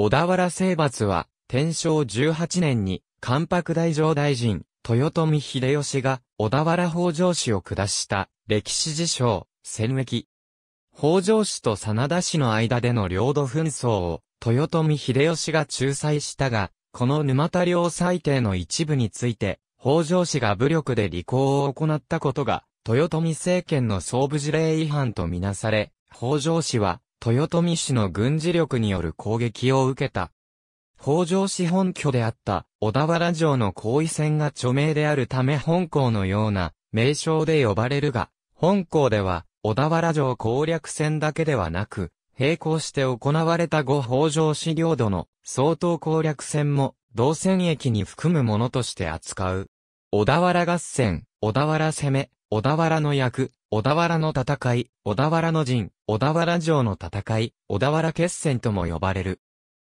小田原征伐は、天正18年に、関白大上大臣、豊臣秀吉が、小田原北条氏を下した、歴史事象、戦役。北条氏と真田氏の間での領土紛争を、豊臣秀吉が仲裁したが、この沼田領裁定の一部について、北条氏が武力で履行を行ったことが、豊臣政権の総武事例違反とみなされ、北条氏は、豊臣氏の軍事力による攻撃を受けた。北条氏本拠であった小田原城の後位戦が著名であるため本校のような名称で呼ばれるが、本校では小田原城攻略戦だけではなく、並行して行われた後北条氏領土の相当攻略戦も同戦役に含むものとして扱う。小田原合戦、小田原攻め、小田原の役、小田原の戦い、小田原の陣、小田原城の戦い、小田原決戦とも呼ばれる。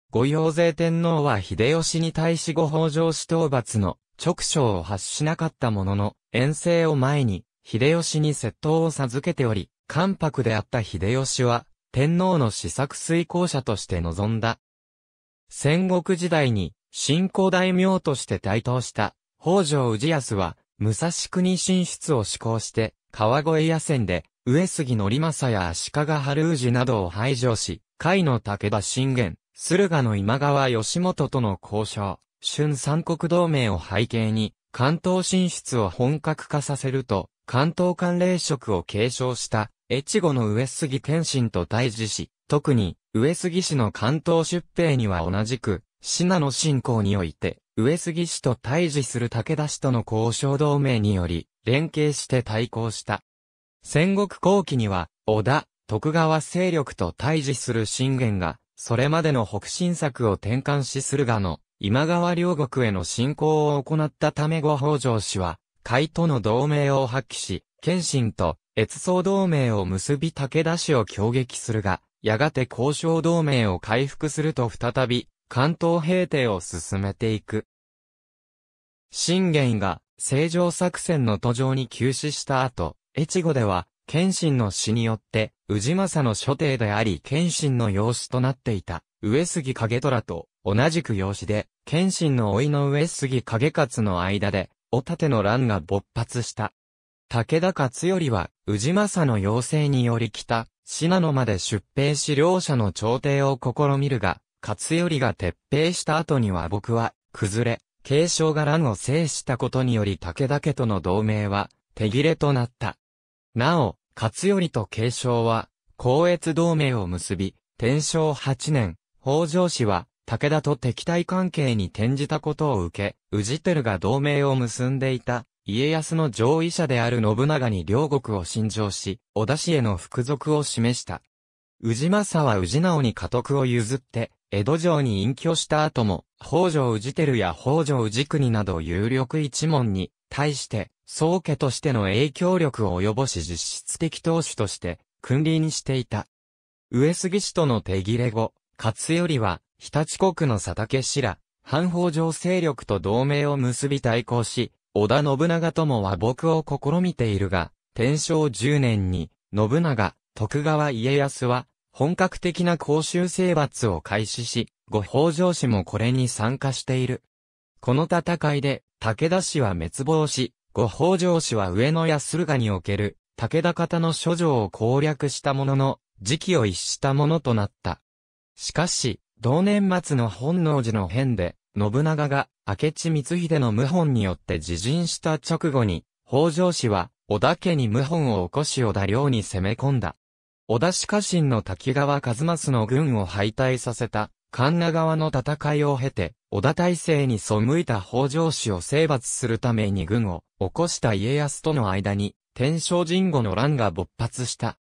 御用税天皇は秀吉に対し御法上氏討伐の直書を発しなかったものの、遠征を前に、秀吉に窃盗を授けており、関白であった秀吉は、天皇の施策遂行者として臨んだ。戦国時代に、新興大名として台頭した、北条氏康は、武蔵国進出を志向して、川越野戦で、上杉則政や足利春氏などを排除し、海の武田信玄、駿河の今川義元との交渉、春三国同盟を背景に、関東進出を本格化させると、関東関連職を継承した、越後の上杉謙信と対峙し、特に、上杉氏の関東出兵には同じく、信濃侵攻において、上杉氏と対峙する武田氏との交渉同盟により、連携して対抗した。戦国後期には、織田、徳川勢力と対峙する信玄が、それまでの北進策を転換し駿河の今川両国への侵攻を行ったため後北条氏は、海との同盟を発揮し、謙信と越僧同盟を結び武田氏を攻撃するが、やがて交渉同盟を回復すると再び、関東平定を進めていく。信玄が正常作戦の途上に急死した後、越後では、謙信の死によって、宇治政の所定であり謙信の養子となっていた、上杉景虎と同じく養子で、謙信の甥の上杉景勝の間で、お立ての乱が勃発した。武田勝頼は、宇治政の要請により来た、信濃まで出兵し両者の調停を試みるが、勝頼が撤兵した後には僕は、崩れ、継承が乱を制したことにより武田家との同盟は手切れとなった。なお、勝頼と継承は、光越同盟を結び、天正8年、北条氏は、武田と敵対関係に転じたことを受け、宇治照が同盟を結んでいた、家康の上位者である信長に両国を信条し、織田氏への服属を示した。宇治政は宇治直に家督を譲って、江戸城に隠居した後も、北条氏照や北条氏国など有力一門に、対して、宗家としての影響力を及ぼし実質的当主として、君臨していた。上杉氏との手切れ後、勝頼は、日立国の佐竹氏ら、反北条勢力と同盟を結び対抗し、織田信長とも和睦を試みているが、天正10年に、信長、徳川家康は、本格的な公衆征伐を開始し、ご北条氏もこれに参加している。この戦いで、武田氏は滅亡し、ご北条氏は上野や駿河における、武田方の諸城を攻略したものの、時期を逸したものとなった。しかし、同年末の本能寺の変で、信長が明智光秀の謀反によって自陣した直後に、北条氏は、織田家に謀反を起こし織田領に攻め込んだ。小田氏家臣の滝川一益の軍を敗退させた、神奈川の戦いを経て、小田体制に背いた北条氏を征伐するために軍を起こした家康との間に、天正神後の乱が勃発した。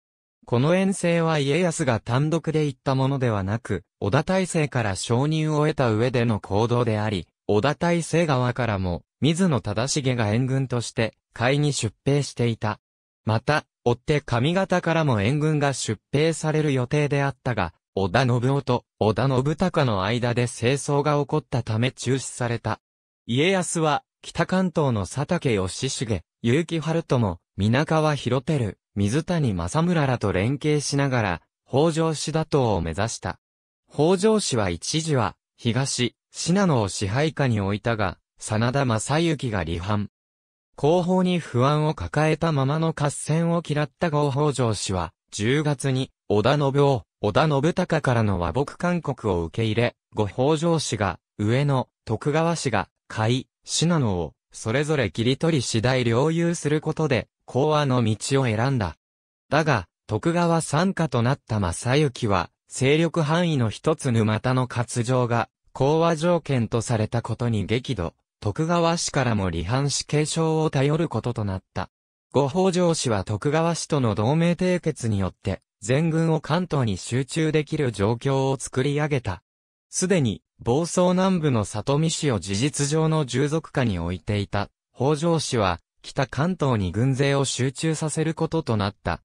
この遠征は家康が単独で行ったものではなく、小田体制から承認を得た上での行動であり、小田体制側からも、水野忠重が援軍として、会に出兵していた。また、追って上方からも援軍が出兵される予定であったが、織田信夫と織田信孝の間で戦争が起こったため中止された。家康は、北関東の佐竹義重、結城春友、皆川広照、水谷正村らと連携しながら、北条氏打倒を目指した。北条氏は一時は、東、信濃を支配下に置いたが、真田正幸が離反。後方に不安を抱えたままの合戦を嫌った後法上氏は、10月に、織田信夫、織田信孝からの和睦勧告を受け入れ、後法上氏が、上野、徳川氏が、甲斐、信濃を、それぞれ切り取り次第領有することで、講和の道を選んだ。だが、徳川参加となった正幸は、勢力範囲の一つ沼田の割譲が、講和条件とされたことに激怒。徳川氏からも離反し継承を頼ることとなった。ご北条氏は徳川氏との同盟締結によって、全軍を関東に集中できる状況を作り上げた。すでに、暴走南部の里見氏を事実上の従属下に置いていた、北条氏は、北関東に軍勢を集中させることとなった。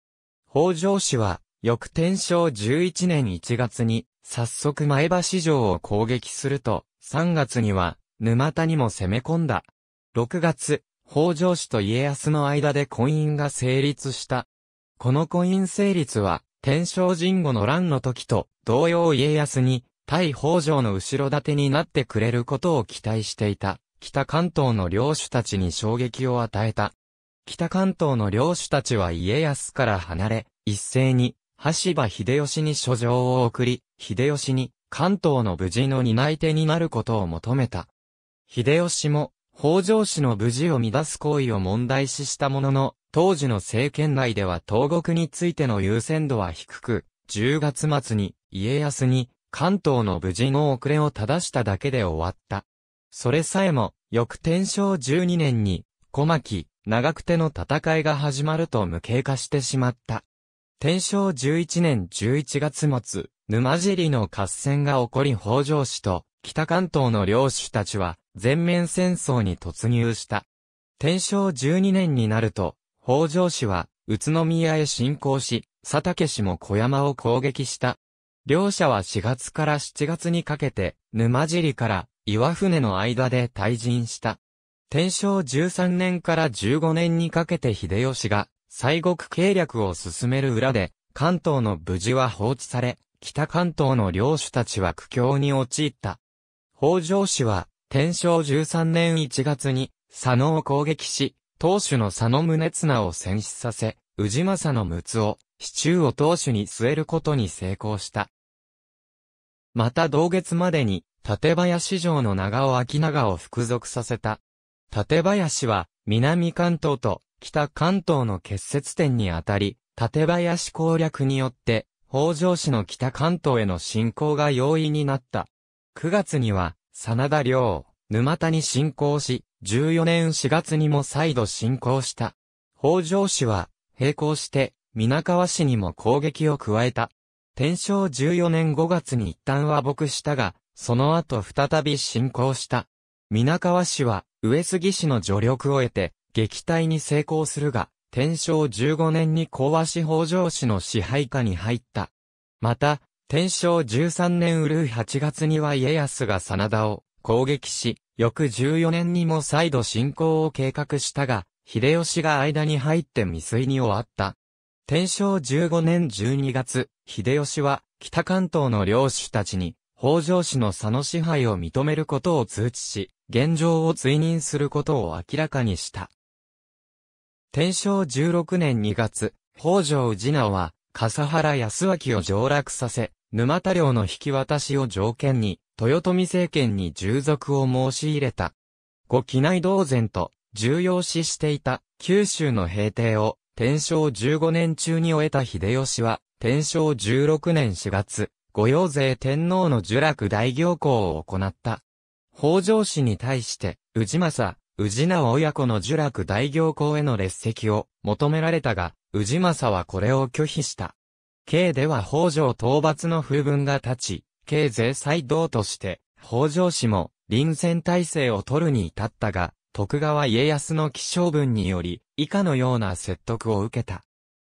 北条氏は、翌天正11年1月に、早速前橋城を攻撃すると、3月には、沼田にも攻め込んだ。6月、北条氏と家康の間で婚姻が成立した。この婚姻成立は、天正神後の乱の時と、同様家康に、対北条の後ろ盾になってくれることを期待していた、北関東の領主たちに衝撃を与えた。北関東の領主たちは家康から離れ、一斉に、羽柴秀吉に書状を送り、秀吉に、関東の無事の担い手になることを求めた。秀吉も、北条氏の無事を乱す行為を問題視したものの、当時の政権内では東国についての優先度は低く、10月末に家康に関東の無事の遅れを正しただけで終わった。それさえも、翌天正12年に、小牧、長久手の戦いが始まると無形化してしまった。天正11年11月末、沼尻の合戦が起こり北条氏と北関東の領主たちは全面戦争に突入した。天正12年になると、北条氏は宇都宮へ侵攻し、佐竹氏も小山を攻撃した。両者は4月から7月にかけて、沼尻から岩船の間で退陣した。天正13年から15年にかけて秀吉が、西国計略を進める裏で、関東の無事は放置され、北関東の領主たちは苦境に陥った。北条氏は、天正13年1月に、佐野を攻撃し、当主の佐野宗綱を戦死させ、宇治政の陸を、市中を当主に据えることに成功した。また同月までに、立林城の長尾秋長を服属させた。立林は、南関東と北関東の結節点にあたり、立林攻略によって、北条氏の北関東への侵攻が容易になった。9月には、真田良、沼田に侵攻し、14年4月にも再度侵攻した。北条氏は、並行して、皆川氏にも攻撃を加えた。天正14年5月に一旦和睦したが、その後再び侵攻した。皆川氏は、上杉氏の助力を得て、撃退に成功するが、天正15年に講和氏北条氏の支配下に入った。また、天正13年うるう8月には家康が真田を攻撃し、翌14年にも再度侵攻を計画したが、秀吉が間に入って未遂に終わった。天正15年12月、秀吉は北関東の領主たちに、北条氏の佐野支配を認めることを通知し、現状を追認することを明らかにした。天正16年2月、北条氏名は、笠原康明を上洛させ、沼田領の引き渡しを条件に、豊臣政権に従属を申し入れた。後機内同然と、重要視していた九州の平定を、天正15年中に終えた秀吉は、天正16年4月、御用税天皇の受落大行行を行った。北条氏に対して、宇治政、宇治直親子の受落大行行への列席を求められたが、宇治政はこれを拒否した。慶では北条討伐の風文が立ち、慶税祭道として、北条氏も臨戦体制を取るに至ったが、徳川家康の気象文により、以下のような説得を受けた。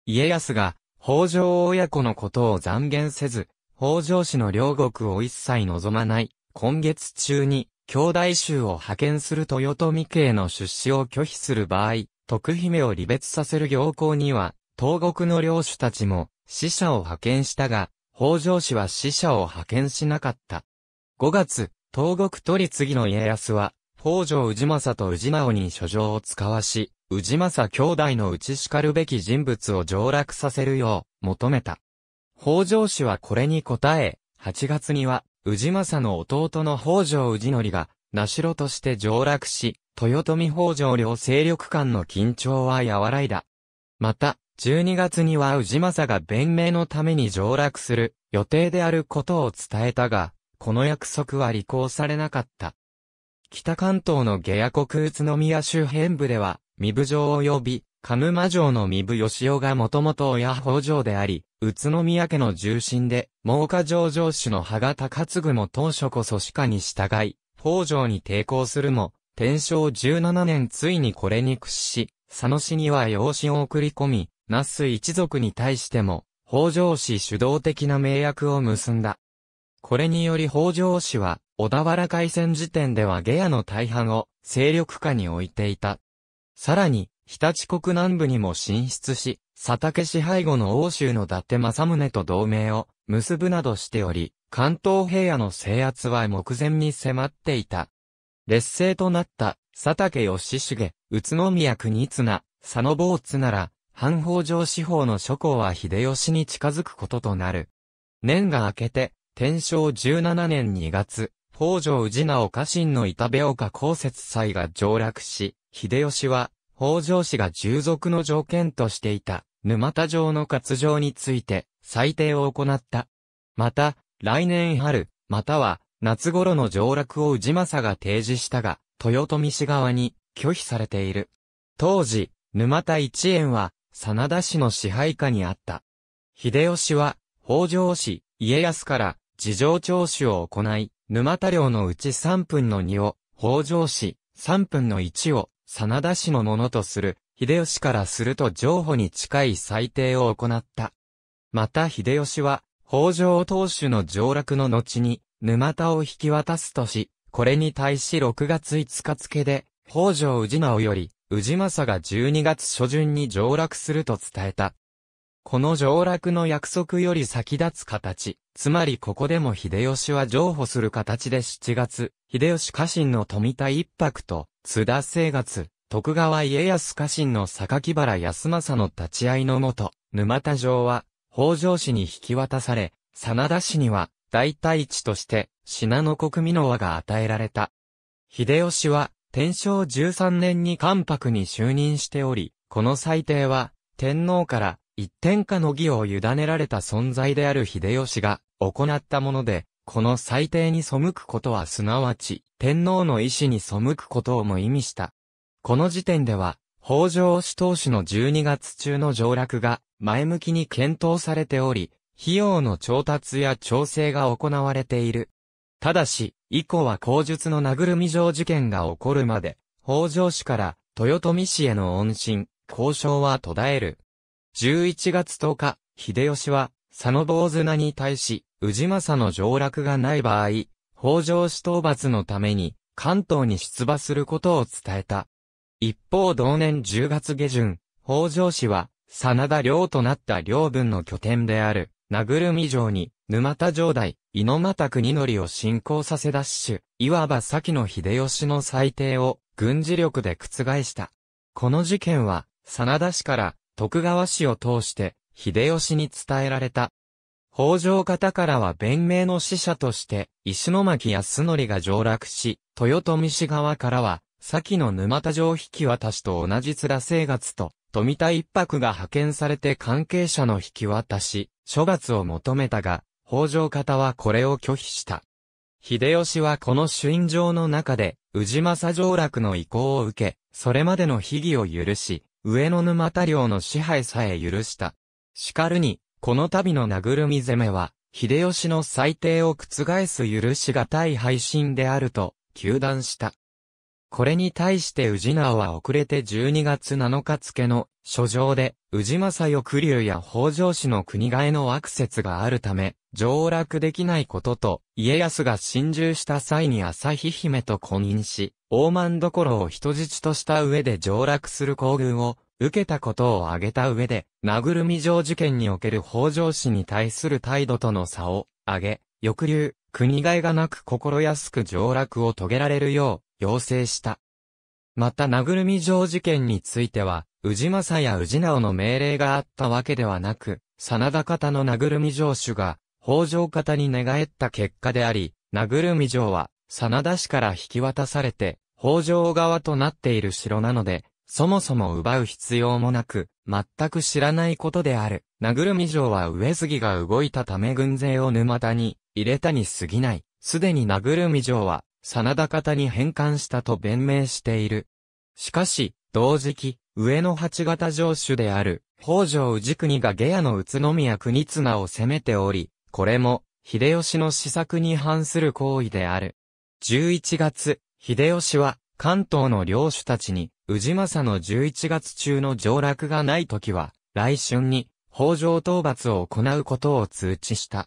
家康が、北条親子のことを残言せず、北条氏の両国を一切望まない、今月中に、兄弟衆を派遣する豊臣家への出資を拒否する場合、徳姫を離別させる行行には、東国の領主たちも、死者を派遣したが、北条氏は死者を派遣しなかった。5月、東国取次の家康は、北条氏政と氏直に書状を使わし、氏政兄弟のうち叱るべき人物を上落させるよう求めた。北条氏はこれに応え、8月には、氏政の弟の北条氏則が、名城として上落し、豊臣北条両勢力間の緊張は和らいだ。また、12月には氏政が弁明のために上落する予定であることを伝えたが、この約束は履行されなかった。北関東の下野国宇都宮周辺部では、三部城及び、鹿沼城の三部義雄がもともと親北条であり、宇都宮家の重臣で、猛火城城主の羽賀高次も当初こそ鹿に従い、北条に抵抗するも、天正17年ついにこれに屈し、佐野市には養子を送り込み、那須一族に対しても、北条氏主導的な盟約を結んだ。これにより北条氏は、小田原海戦時点では下野の大半を勢力下に置いていた。さらに、日立国南部にも進出し、佐竹支配後の欧州の伊達政宗と同盟を結ぶなどしており、関東平野の制圧は目前に迫っていた。劣勢となった佐竹義重、宇都宮国綱、佐野坊津なら、半法城四方の諸侯は秀吉に近づくこととなる。年が明けて、天正17年2月、北条氏直家臣の板部岡公設祭が上落し、秀吉は、北条氏が従属の条件としていた、沼田城の割譲について、裁定を行った。また、来年春、または、夏頃の上落を氏政が提示したが、豊臣氏側に拒否されている。当時、沼田一円は、真田氏の支配下にあった。秀吉は、北条氏、家康から事情聴取を行い、沼田領のうち3分の2を、北条氏、3分の1を、真田氏のものとする、秀吉からすると譲歩に近い裁定を行った。また秀吉は、北条当主の上落の後に、沼田を引き渡すとし、これに対し6月5日付で、北条氏直より、宇治政が12月初旬に上洛すると伝えた。この上洛の約束より先立つ形、つまりここでも秀吉は譲歩する形で7月、秀吉家臣の富田一泊と、津田清月、徳川家康家臣の榊原康政の立ち会いのもと、沼田城は、北条氏に引き渡され、真田氏には、大替地として、信濃国美の和が与えられた。秀吉は、天正13年に関白に就任しており、この裁定は、天皇から一天下の義を委ねられた存在である秀吉が行ったもので、この裁定に背くことはすなわち、天皇の意志に背くことをも意味した。この時点では、北条氏当主の12月中の上落が前向きに検討されており、費用の調達や調整が行われている。ただし、以降は口述の名ぐるみ城事件が起こるまで、北条氏から豊臣氏への恩信、交渉は途絶える。11月10日、秀吉は、佐野坊綱に対し、宇治政の上落がない場合、北条氏討伐のために、関東に出馬することを伝えた。一方同年10月下旬、北条氏は、真田領となった領分の拠点である、名ぐるみ城に、沼田城代、猪俣国則を進行させ奪取、いわば先の秀吉の裁定を軍事力で覆した。この事件は、真田氏から徳川氏を通して秀吉に伝えられた。北条方からは弁明の使者として、石巻康則が上洛し、豊臣氏側からは、先の沼田城引き渡しと同じ面生活と、富田一泊が派遣されて関係者の引き渡し、処罰を求めたが、北条方はこれを拒否した。秀吉はこの印状の中で、宇治政上落の意向を受け、それまでの秘儀を許し、上野沼田領の支配さえ許した。しかるに、この度の殴るみ攻めは、秀吉の最低を覆す許しがたい配信であると、求断した。これに対して宇治直は遅れて12月7日付の書状で、宇治正翼流や北条氏の国替えのアクセスがあるため、上落できないことと、家康が侵入した際に朝日姫と婚姻し、大満所を人質とした上で上落する行軍を受けたことを挙げた上で、殴る未城事件における北条氏に対する態度との差を挙げ、抑留、国替えがなく心安く上落を遂げられるよう、要請した。また、名ぐみ城事件については、宇治政や宇治直の命令があったわけではなく、真田方の名ぐみ城主が、北条方に寝返った結果であり、名ぐみ城は、真田氏から引き渡されて、北条側となっている城なので、そもそも奪う必要もなく、全く知らないことである。名ぐみ城は上杉が動いたため軍勢を沼田に入れたに過ぎない。すでに名ぐみ城は真田方に返還したと弁明している。しかし、同時期、上野八方城主である、北条氏国が下野の宇都宮国綱を攻めており、これも、秀吉の施策に反する行為である。11月、秀吉は、関東の領主たちに、氏政の11月中の上落がない時は、来春に、北条討伐を行うことを通知した。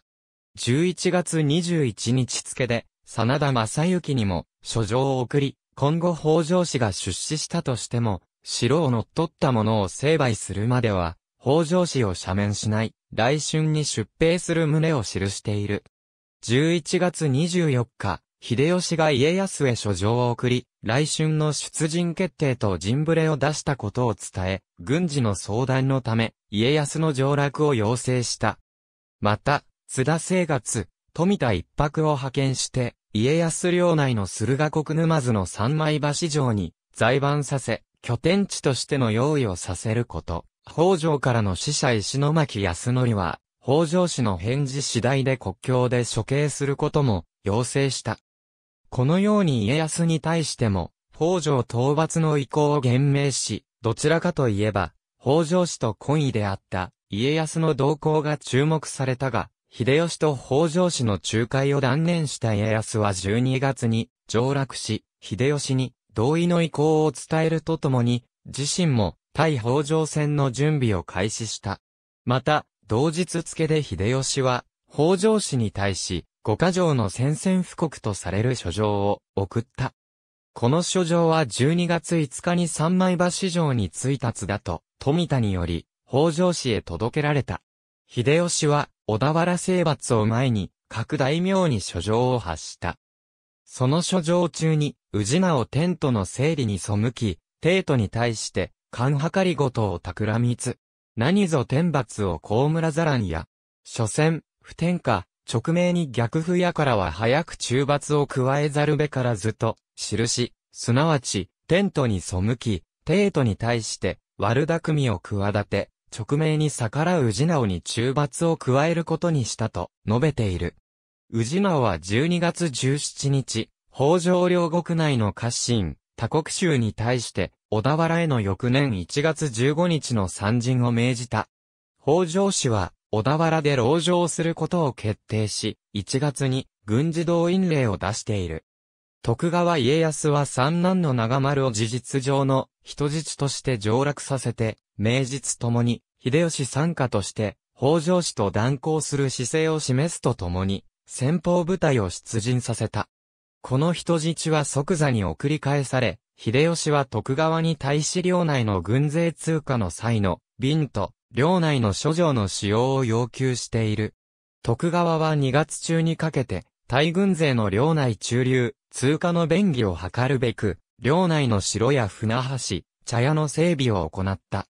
11月21日付で、真田正幸にも書状を送り、今後北条氏が出資したとしても、城を乗っ取ったものを成敗するまでは、北条氏を赦免しない、来春に出兵する旨を記している。11月24日、秀吉が家康へ書状を送り、来春の出陣決定と陣ブレを出したことを伝え、軍事の相談のため、家康の上落を要請した。また、津田生月、富田一泊を派遣して、家康領内の駿河国沼津の三枚橋城に在番させ、拠点地としての用意をさせること。北条からの死者石巻康則は、北条氏の返事次第で国境で処刑することも要請した。このように家康に対しても、北条討伐の意向を言明し、どちらかといえば、北条氏と懇意であった家康の動向が注目されたが、秀吉と北条氏の仲介を断念した家康は12月に上洛し、秀吉に同意の意向を伝えるとともに、自身も対北条戦の準備を開始した。また、同日付で秀吉は、北条氏に対し、五箇条の宣戦布告とされる書状を送った。この書状は12月5日に三枚橋城に着いただと、富田により、北条氏へ届けられた。秀吉は、小田原征伐を前に、各大名に書状を発した。その書状中に、をテ天トの整理に背き、帝都に対して、勘計りごとを企みつ、何ぞ天罰をこむらざらんや、所詮、不天下、直命に逆不やからは早く中罰を加えざるべからずと、印、すなわち、天都に背き、帝都に対して、悪巧みを企て、直命に逆らう氏直に中罰を加えることにしたと述べている。氏直は12月17日、北条領国内の家臣、他国衆に対して、小田原への翌年1月15日の参陣を命じた。北条氏は、小田原で牢城することを決定し、1月に軍事動員令を出している。徳川家康は三男の長丸を事実上の人質として上落させて、名実ともに、秀吉参加として、北条氏と断交する姿勢を示すとともに、先方部隊を出陣させた。この人質は即座に送り返され、秀吉は徳川に対し領内の軍勢通過の際の、瓶と、領内の諸状の使用を要求している。徳川は2月中にかけて、大軍勢の領内駐留、通過の便宜を図るべく、領内の城や船橋、茶屋の整備を行った。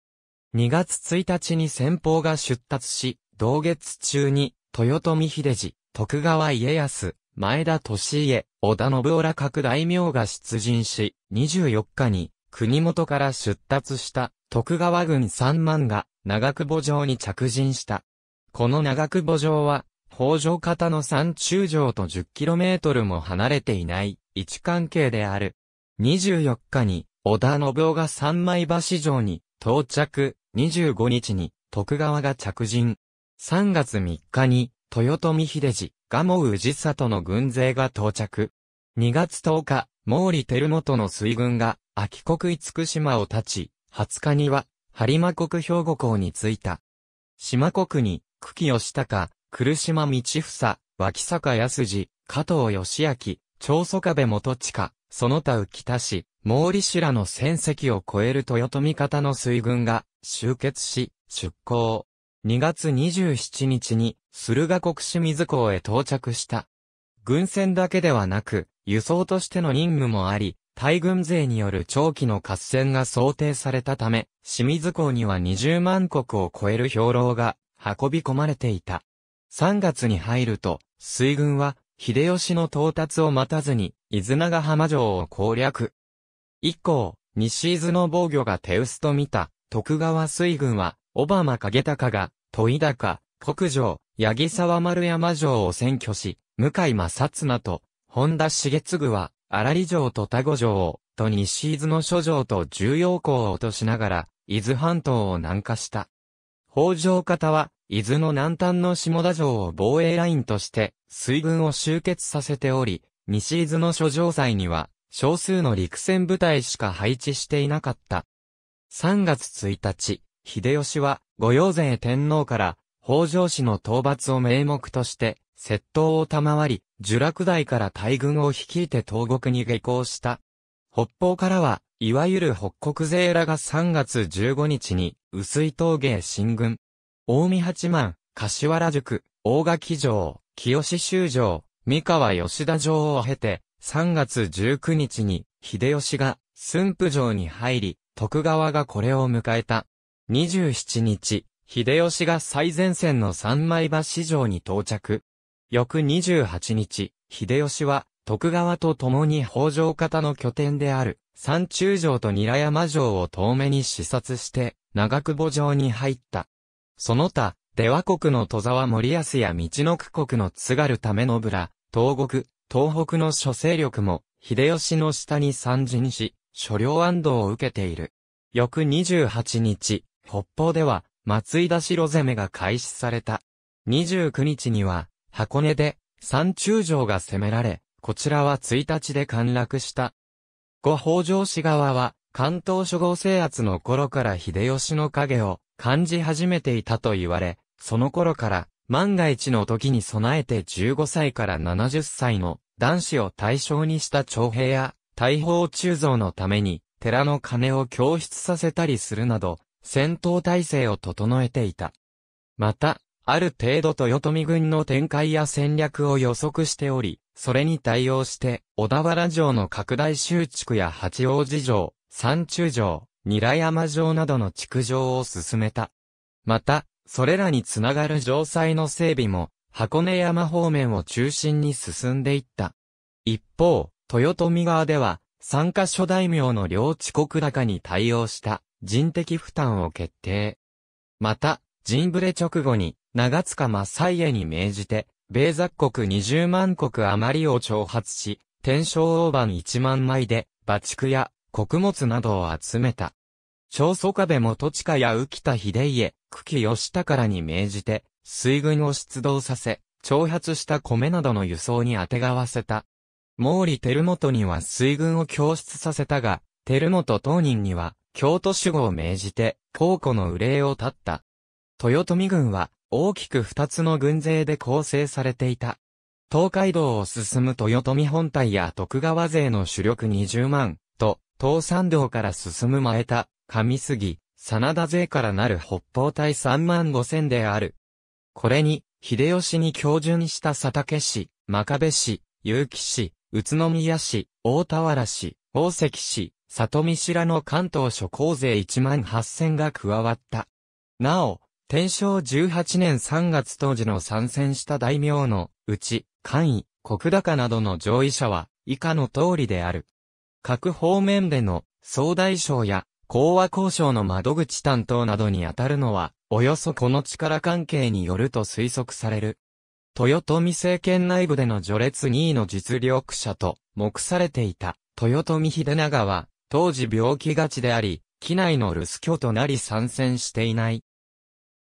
2月1日に先方が出立し、同月中に、豊臣秀治、徳川家康、前田利家、織田信夫ら各大名が出陣し、24日に、国元から出立した徳川軍3万が長久保城に着陣した。この長久保城は、北条方の山中城と 10km も離れていない位置関係である。24日に、織田信夫が三枚橋城に到着、25日に徳川が着陣。3月3日に、豊臣秀治、蒲生氏里の軍勢が到着。2月10日、毛利輝元の水軍が、秋国厳島を立ち、20日には、播磨国兵庫港に着いた。島国に、久喜義高、来島道房、脇坂安次、加藤義明、長宗壁元下。その他浮田市、毛利氏らの戦績を超える豊臣方の水軍が集結し、出港。2月27日に、駿河国清水港へ到着した。軍船だけではなく、輸送としての任務もあり、大軍勢による長期の合戦が想定されたため、清水港には20万国を超える兵糧が運び込まれていた。3月に入ると、水軍は、秀吉の到達を待たずに、伊豆長浜城を攻略。以降、西伊豆の防御が手薄と見た、徳川水軍は、小浜景高が、戸井高、北条、八木沢丸山城を占拠し、向井正綱と、本田重次は、荒里城と田子城を、と西伊豆の諸城と重要港を落としながら、伊豆半島を南下した。北条方は、伊豆の南端の下田城を防衛ラインとして、水軍を集結させており、西伊豆の諸城祭には、少数の陸戦部隊しか配置していなかった。3月1日、秀吉は、御用勢天皇から、北条氏の討伐を名目として、窃盗を賜り、呪落台から大軍を率いて東国に下校した。北方からは、いわゆる北国勢らが3月15日に、薄い峠へ進軍。大見八幡、柏原塾、大垣城、清志城、三河吉田城を経て、3月19日に、秀吉が、駿府城に入り、徳川がこれを迎えた。27日、秀吉が最前線の三枚橋城に到着。翌28日、秀吉は、徳川と共に北条方の拠点である、山中城と韮山城を遠目に視察して、長久保城に入った。その他、出羽国の戸沢森安や道の区国の津軽ための村。ら、東国、東北の諸勢力も、秀吉の下に参陣し、諸領安堵を受けている。翌28日、北方では、松井田城攻めが開始された。29日には、箱根で、山中城が攻められ、こちらは1日で陥落した。後北条氏側は、関東諸豪制圧の頃から秀吉の影を感じ始めていたと言われ、その頃から万が一の時に備えて15歳から70歳の男子を対象にした徴兵や、大砲鋳造のために、寺の鐘を供出させたりするなど、戦闘態勢を整えていた。また、ある程度豊臣軍の展開や戦略を予測しており、それに対応して、小田原城の拡大集築や八王子城、三中城、韮山城などの築城を進めた。また、それらにつながる城塞の整備も、箱根山方面を中心に進んでいった。一方、豊富川では、参加諸大名の領地国高に対応した人的負担を決定。また、陣ブレ直後に、長塚正家に命じて、米雑国20万国余りを挑発し、天正大判1万枚で、馬畜や穀物などを集めた。長宗も、土元親や浮田秀家、久喜義宝に命じて、水軍を出動させ、挑発した米などの輸送にあてがわせた。毛利輝元には水軍を供出させたが、輝元当人には、京都守護を命じて、皇庫の憂いを立った。豊臣軍は、大きく二つの軍勢で構成されていた。東海道を進む豊臣本体や徳川勢の主力20万と、東山道から進む前田、上杉、真田勢からなる北方隊3万5千である。これに、秀吉に授準した佐竹氏、真壁氏、結城氏、宇都宮市、大田原市、大関市、里見市らの関東諸公勢1万8000が加わった。なお、天正18年3月当時の参戦した大名のうち、官位、国高などの上位者は以下の通りである。各方面での総大将や講和交渉の窓口担当などに当たるのは、およそこの力関係によると推測される。豊臣政権内部での序列2位の実力者と目されていた豊臣秀長は当時病気がちであり、機内の留守居となり参戦していない。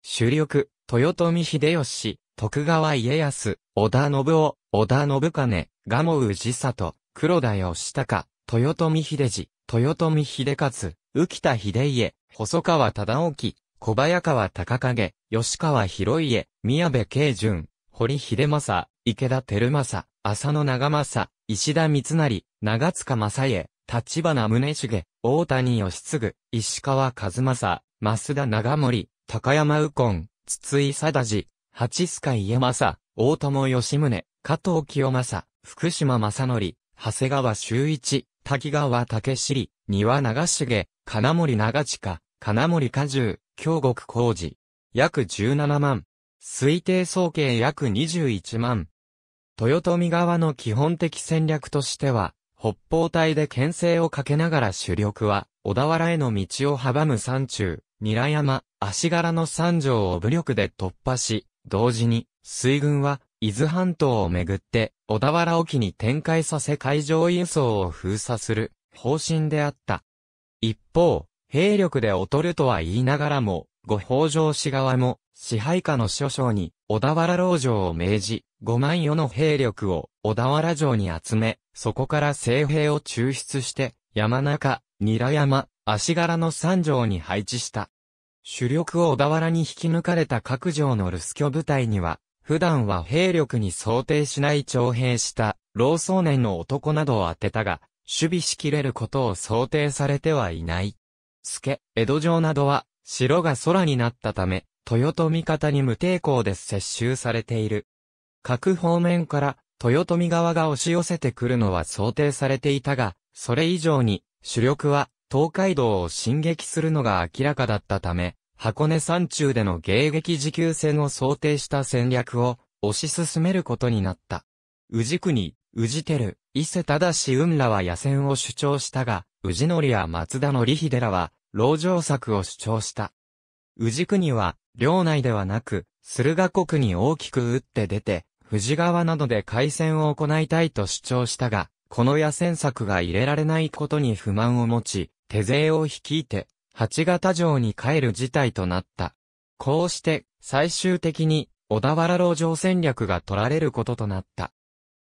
主力、豊臣秀吉、徳川家康、織田信夫、織田信兼、蒲生氏里、黒田義高、豊臣秀治、豊臣秀勝、浮田秀家、細川忠興、小早川隆景、吉川広家、宮部慶順、堀秀政、池田照政、浅野長政、石田三成、長塚正家、立花宗茂、大谷義継、石川和正、増田長森、高山右近、筒井貞治、八須賀家政、大友義宗、加藤清正、福島正則、長谷川修一、滝川竹尻、庭長重、金森長近、金森果樹、京極工事。約17万。推定総計約21万。豊臣側の基本的戦略としては、北方隊で牽制をかけながら主力は、小田原への道を阻む山中、ニラ山、足柄の三条を武力で突破し、同時に、水軍は、伊豆半島をめぐって、小田原沖に展開させ海上輸送を封鎖する方針であった。一方、兵力で劣るとは言いながらも、ご北条氏側も、支配下の諸将に、小田原老城を命じ、5万余の兵力を小田原城に集め、そこから西兵を抽出して、山中、ニラ山、足柄の三条に配置した。主力を小田原に引き抜かれた各城の留守居部隊には、普段は兵力に想定しない徴兵した、老壮年の男などを当てたが、守備しきれることを想定されてはいない。助、江戸城などは、城が空になったため、豊臣方に無抵抗で接収されている。各方面から、豊臣側が押し寄せてくるのは想定されていたが、それ以上に、主力は、東海道を進撃するのが明らかだったため、箱根山中での迎撃持久戦を想定した戦略を推し進めることになった。宇治国、宇治テル、伊勢忠雲らは野戦を主張したが、宇治則や松田ヒ秀らは、籠城策を主張した。宇治国は、領内ではなく、駿河国に大きく打って出て、富士川などで海戦を行いたいと主張したが、この野戦策が入れられないことに不満を持ち、手勢を率いて、八方城に帰る事態となった。こうして、最終的に、小田原老城戦略が取られることとなった。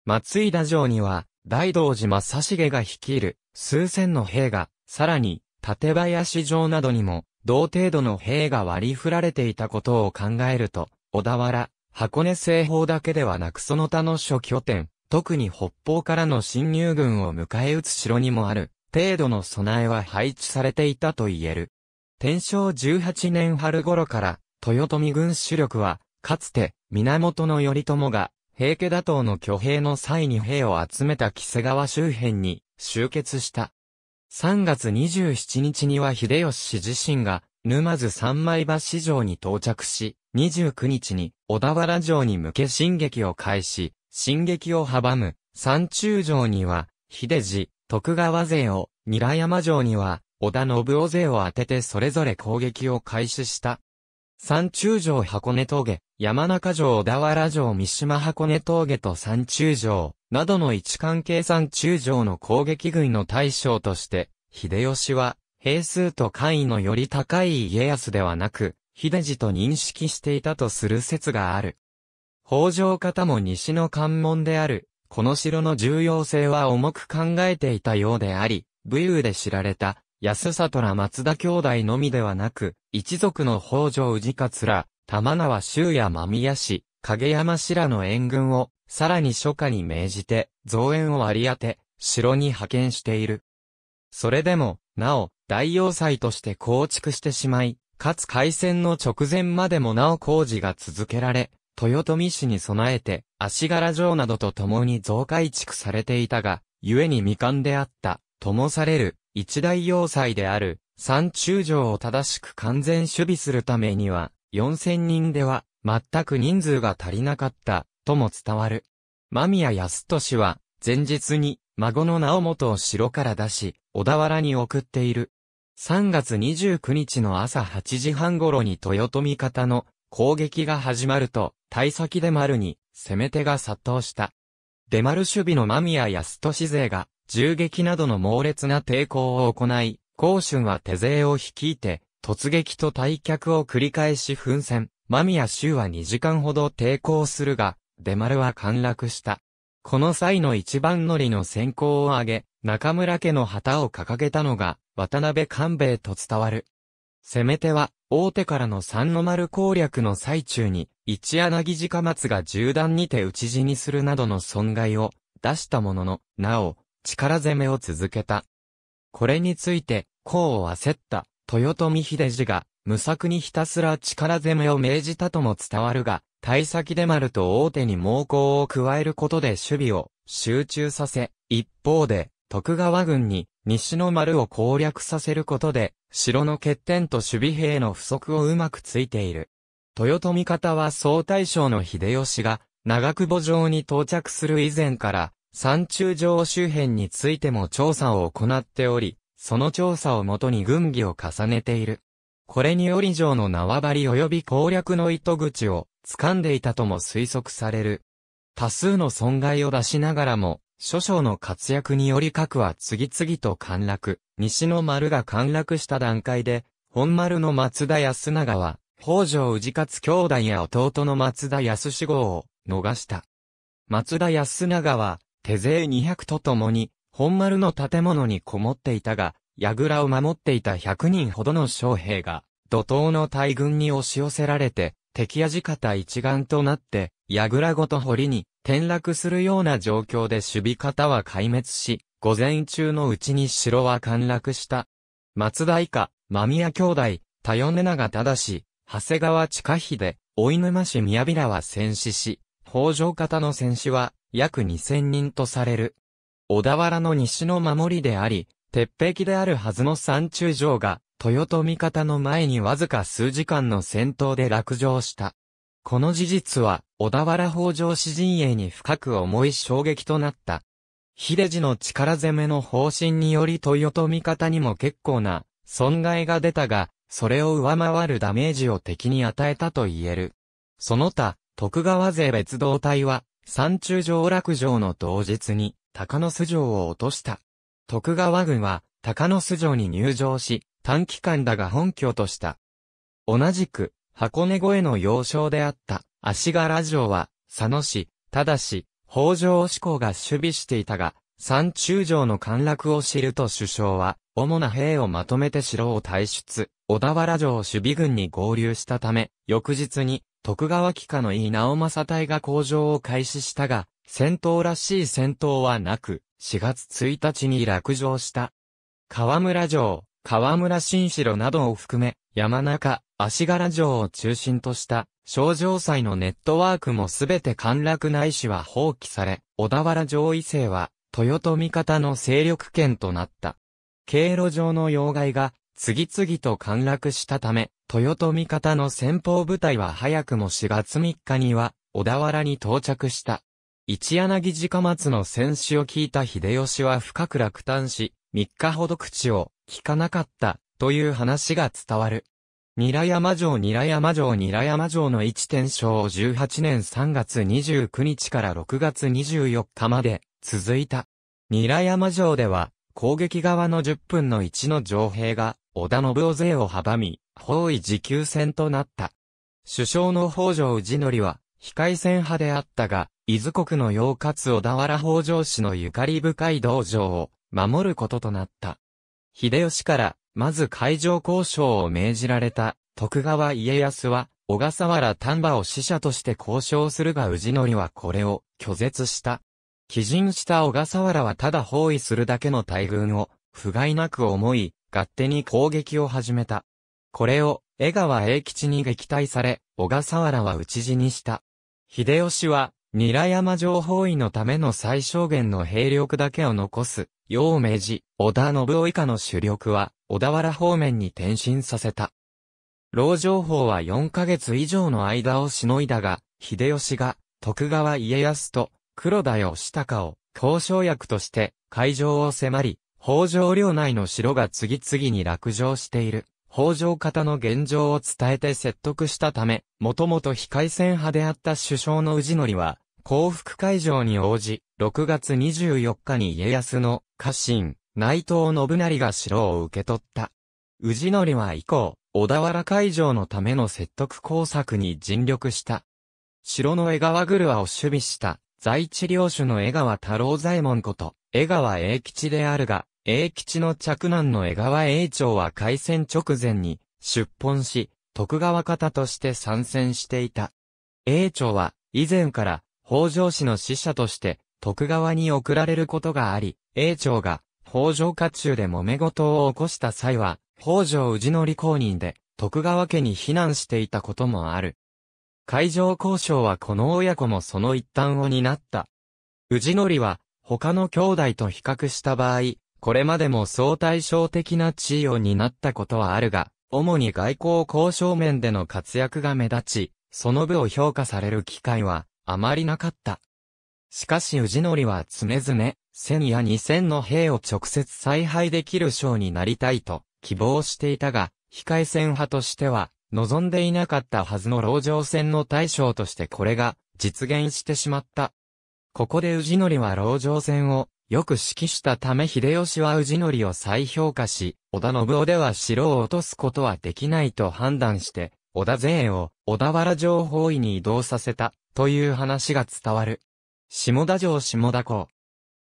松井田城には、大道寺正重が率いる、数千の兵が、さらに、立林城などにも、同程度の兵が割り振られていたことを考えると、小田原、箱根西方だけではなくその他の諸拠点、特に北方からの侵入軍を迎え撃つ城にもある、程度の備えは配置されていたと言える。天正18年春頃から、豊臣軍主力は、かつて、源頼朝が、平家打倒の挙兵の際に兵を集めた木瀬川周辺に集結した。3月27日には秀吉自身が沼津三枚橋城に到着し、29日に小田原城に向け進撃を開始、進撃を阻む山中城には、秀治、徳川勢を、韮山城には、織田信夫勢を当ててそれぞれ攻撃を開始した。山中城箱根峠、山中城小田原城三島箱根峠と山中城、などの位置関係山中城の攻撃軍の大将として、秀吉は、兵数と官位のより高い家康ではなく、秀次と認識していたとする説がある。北条方も西の関門である、この城の重要性は重く考えていたようであり、武勇で知られた、安里ら松田兄弟のみではなく、一族の北条氏勝ら、玉縄州や間宮市、影山市らの援軍を、さらに初夏に命じて、増援を割り当て、城に派遣している。それでも、なお、大要塞として構築してしまい、かつ開戦の直前までもなお工事が続けられ、豊臣氏に備えて、足柄城などと共に増改築されていたが、故に未完であった、ともされる、一大要塞である、山中城を正しく完全守備するためには、四千人では、全く人数が足りなかった、とも伝わる。間宮康俊は、前日に、孫の直元を城から出し、小田原に送っている。3月29日の朝8時半頃に豊臣方の攻撃が始まると、対先で丸に攻め手が殺到した。デマル守備の間宮康利勢が、銃撃などの猛烈な抵抗を行い、公春は手勢を率いて、突撃と退却を繰り返し奮戦。間宮周は2時間ほど抵抗するが、出丸は陥落した。この際の一番乗りの先行を挙げ、中村家の旗を掲げたのが、渡辺官兵衛と伝わる。攻め手は、大手からの三の丸攻略の最中に、一柳自家松が銃弾にて討ち死にするなどの損害を出したものの、なお、力攻めを続けた。これについて、功を焦った豊臣秀次が、無策にひたすら力攻めを命じたとも伝わるが、大先で丸と大手に猛攻を加えることで守備を集中させ、一方で、徳川軍に西の丸を攻略させることで、城の欠点と守備兵の不足をうまくついている。豊臣方は総大将の秀吉が、長久保城に到着する以前から、山中城周辺についても調査を行っており、その調査をもとに軍議を重ねている。これにより城の縄張り及び攻略の糸口を掴んでいたとも推測される。多数の損害を出しながらも、諸将の活躍により核は次々と陥落、西の丸が陥落した段階で、本丸の松田康砂は、北条氏勝兄弟や弟の松田康志号を逃した。松田康長は、手勢200と共に、本丸の建物にこもっていたが、櫓を守っていた100人ほどの将兵が、怒涛の大軍に押し寄せられて、敵や地方一丸となって、櫓ごと堀に転落するような状況で守備方は壊滅し、午前中のうちに城は陥落した。松田以下、間宮兄弟、豊根長忠長谷川地近秀、追沼市宮平は戦死し、北条方の戦死は約2000人とされる。小田原の西の守りであり、鉄壁であるはずの山中城が、豊臣方の前にわずか数時間の戦闘で落城した。この事実は、小田原北条氏陣営に深く重い衝撃となった。秀治の力攻めの方針により豊臣方にも結構な損害が出たが、それを上回るダメージを敵に与えたと言える。その他、徳川勢別動隊は、山中城落城の同日に、高野巣城を落とした。徳川軍は、高野巣城に入城し、短期間だが本拠とした。同じく、箱根越えの要衝であった、足柄城は、佐野市、ただし、北条志向が守備していたが、山中城の陥落を知ると首相は、主な兵をまとめて城を退出、小田原城守備軍に合流したため、翌日に徳川家下の井直政隊が工場を開始したが、戦闘らしい戦闘はなく、4月1日に落城した。河村城、河村新城などを含め、山中、足柄城を中心とした、小城祭のネットワークもすべて陥落ないしは放棄され、小田原城伊勢は、豊臣方の勢力圏となった。経路上の要害が次々と陥落したため、豊臣方の先方部隊は早くも4月3日には小田原に到着した。一柳家松の戦死を聞いた秀吉は深く落胆し、3日ほど口を聞かなかったという話が伝わる。ニラ山城ニラ山城ニラ山城の一天章を18年3月29日から6月24日まで続いた。ニラ山城では攻撃側の10分の1の上兵が、織田信夫勢を阻み、包囲持久戦となった。首相の北条氏則は、非海戦派であったが、伊豆国のかつ、小田原北条氏のゆかり深い道場を守ることとなった。秀吉から、まず海上交渉を命じられた、徳川家康は、小笠原丹波を使者として交渉するが氏則はこれを拒絶した。基陣した小笠原はただ包囲するだけの大軍を、不甲斐なく思い、勝手に攻撃を始めた。これを、江川栄吉に撃退され、小笠原は討ち死にした。秀吉は、ニラ山城包囲のための最小限の兵力だけを残す、陽明寺、織田信夫以下の主力は、小田原方面に転身させた。老情報は4ヶ月以上の間をしのいだが、秀吉が、徳川家康と黒田義高を交渉役として会場を迫り、北条領内の城が次々に落城している。北条方の現状を伝えて説得したため、もともと非海戦派であった首相の宇治則は、幸福会場に応じ、6月24日に家康の家臣、内藤信成が城を受け取った。宇治則は以降、小田原会場のための説得工作に尽力した。城の江川車を守備した在地領主の江川太郎左衛門こと、江川栄吉であるが、栄吉の嫡男の江川栄長は開戦直前に出奔し、徳川方として参戦していた。栄長は、以前から、北条氏の使者として、徳川に送られることがあり、栄長が、北条家中で揉め事を起こした際は、北条氏の利公人で、徳川家に避難していたこともある。海上交渉はこの親子もその一端を担った。の則は、他の兄弟と比較した場合、これまでも相対照的な地位を担ったことはあるが、主に外交交渉面での活躍が目立ち、その部を評価される機会はあまりなかった。しかしの則は常々、1000や2000の兵を直接采配できる将になりたいと希望していたが、非海戦派としては望んでいなかったはずの籠城戦の対象としてこれが実現してしまった。ここで宇治則は籠城戦をよく指揮したため秀吉は宇治則を再評価し、織田信夫では城を落とすことはできないと判断して、織田勢を小田原城包囲に移動させたという話が伝わる。下田城下田港。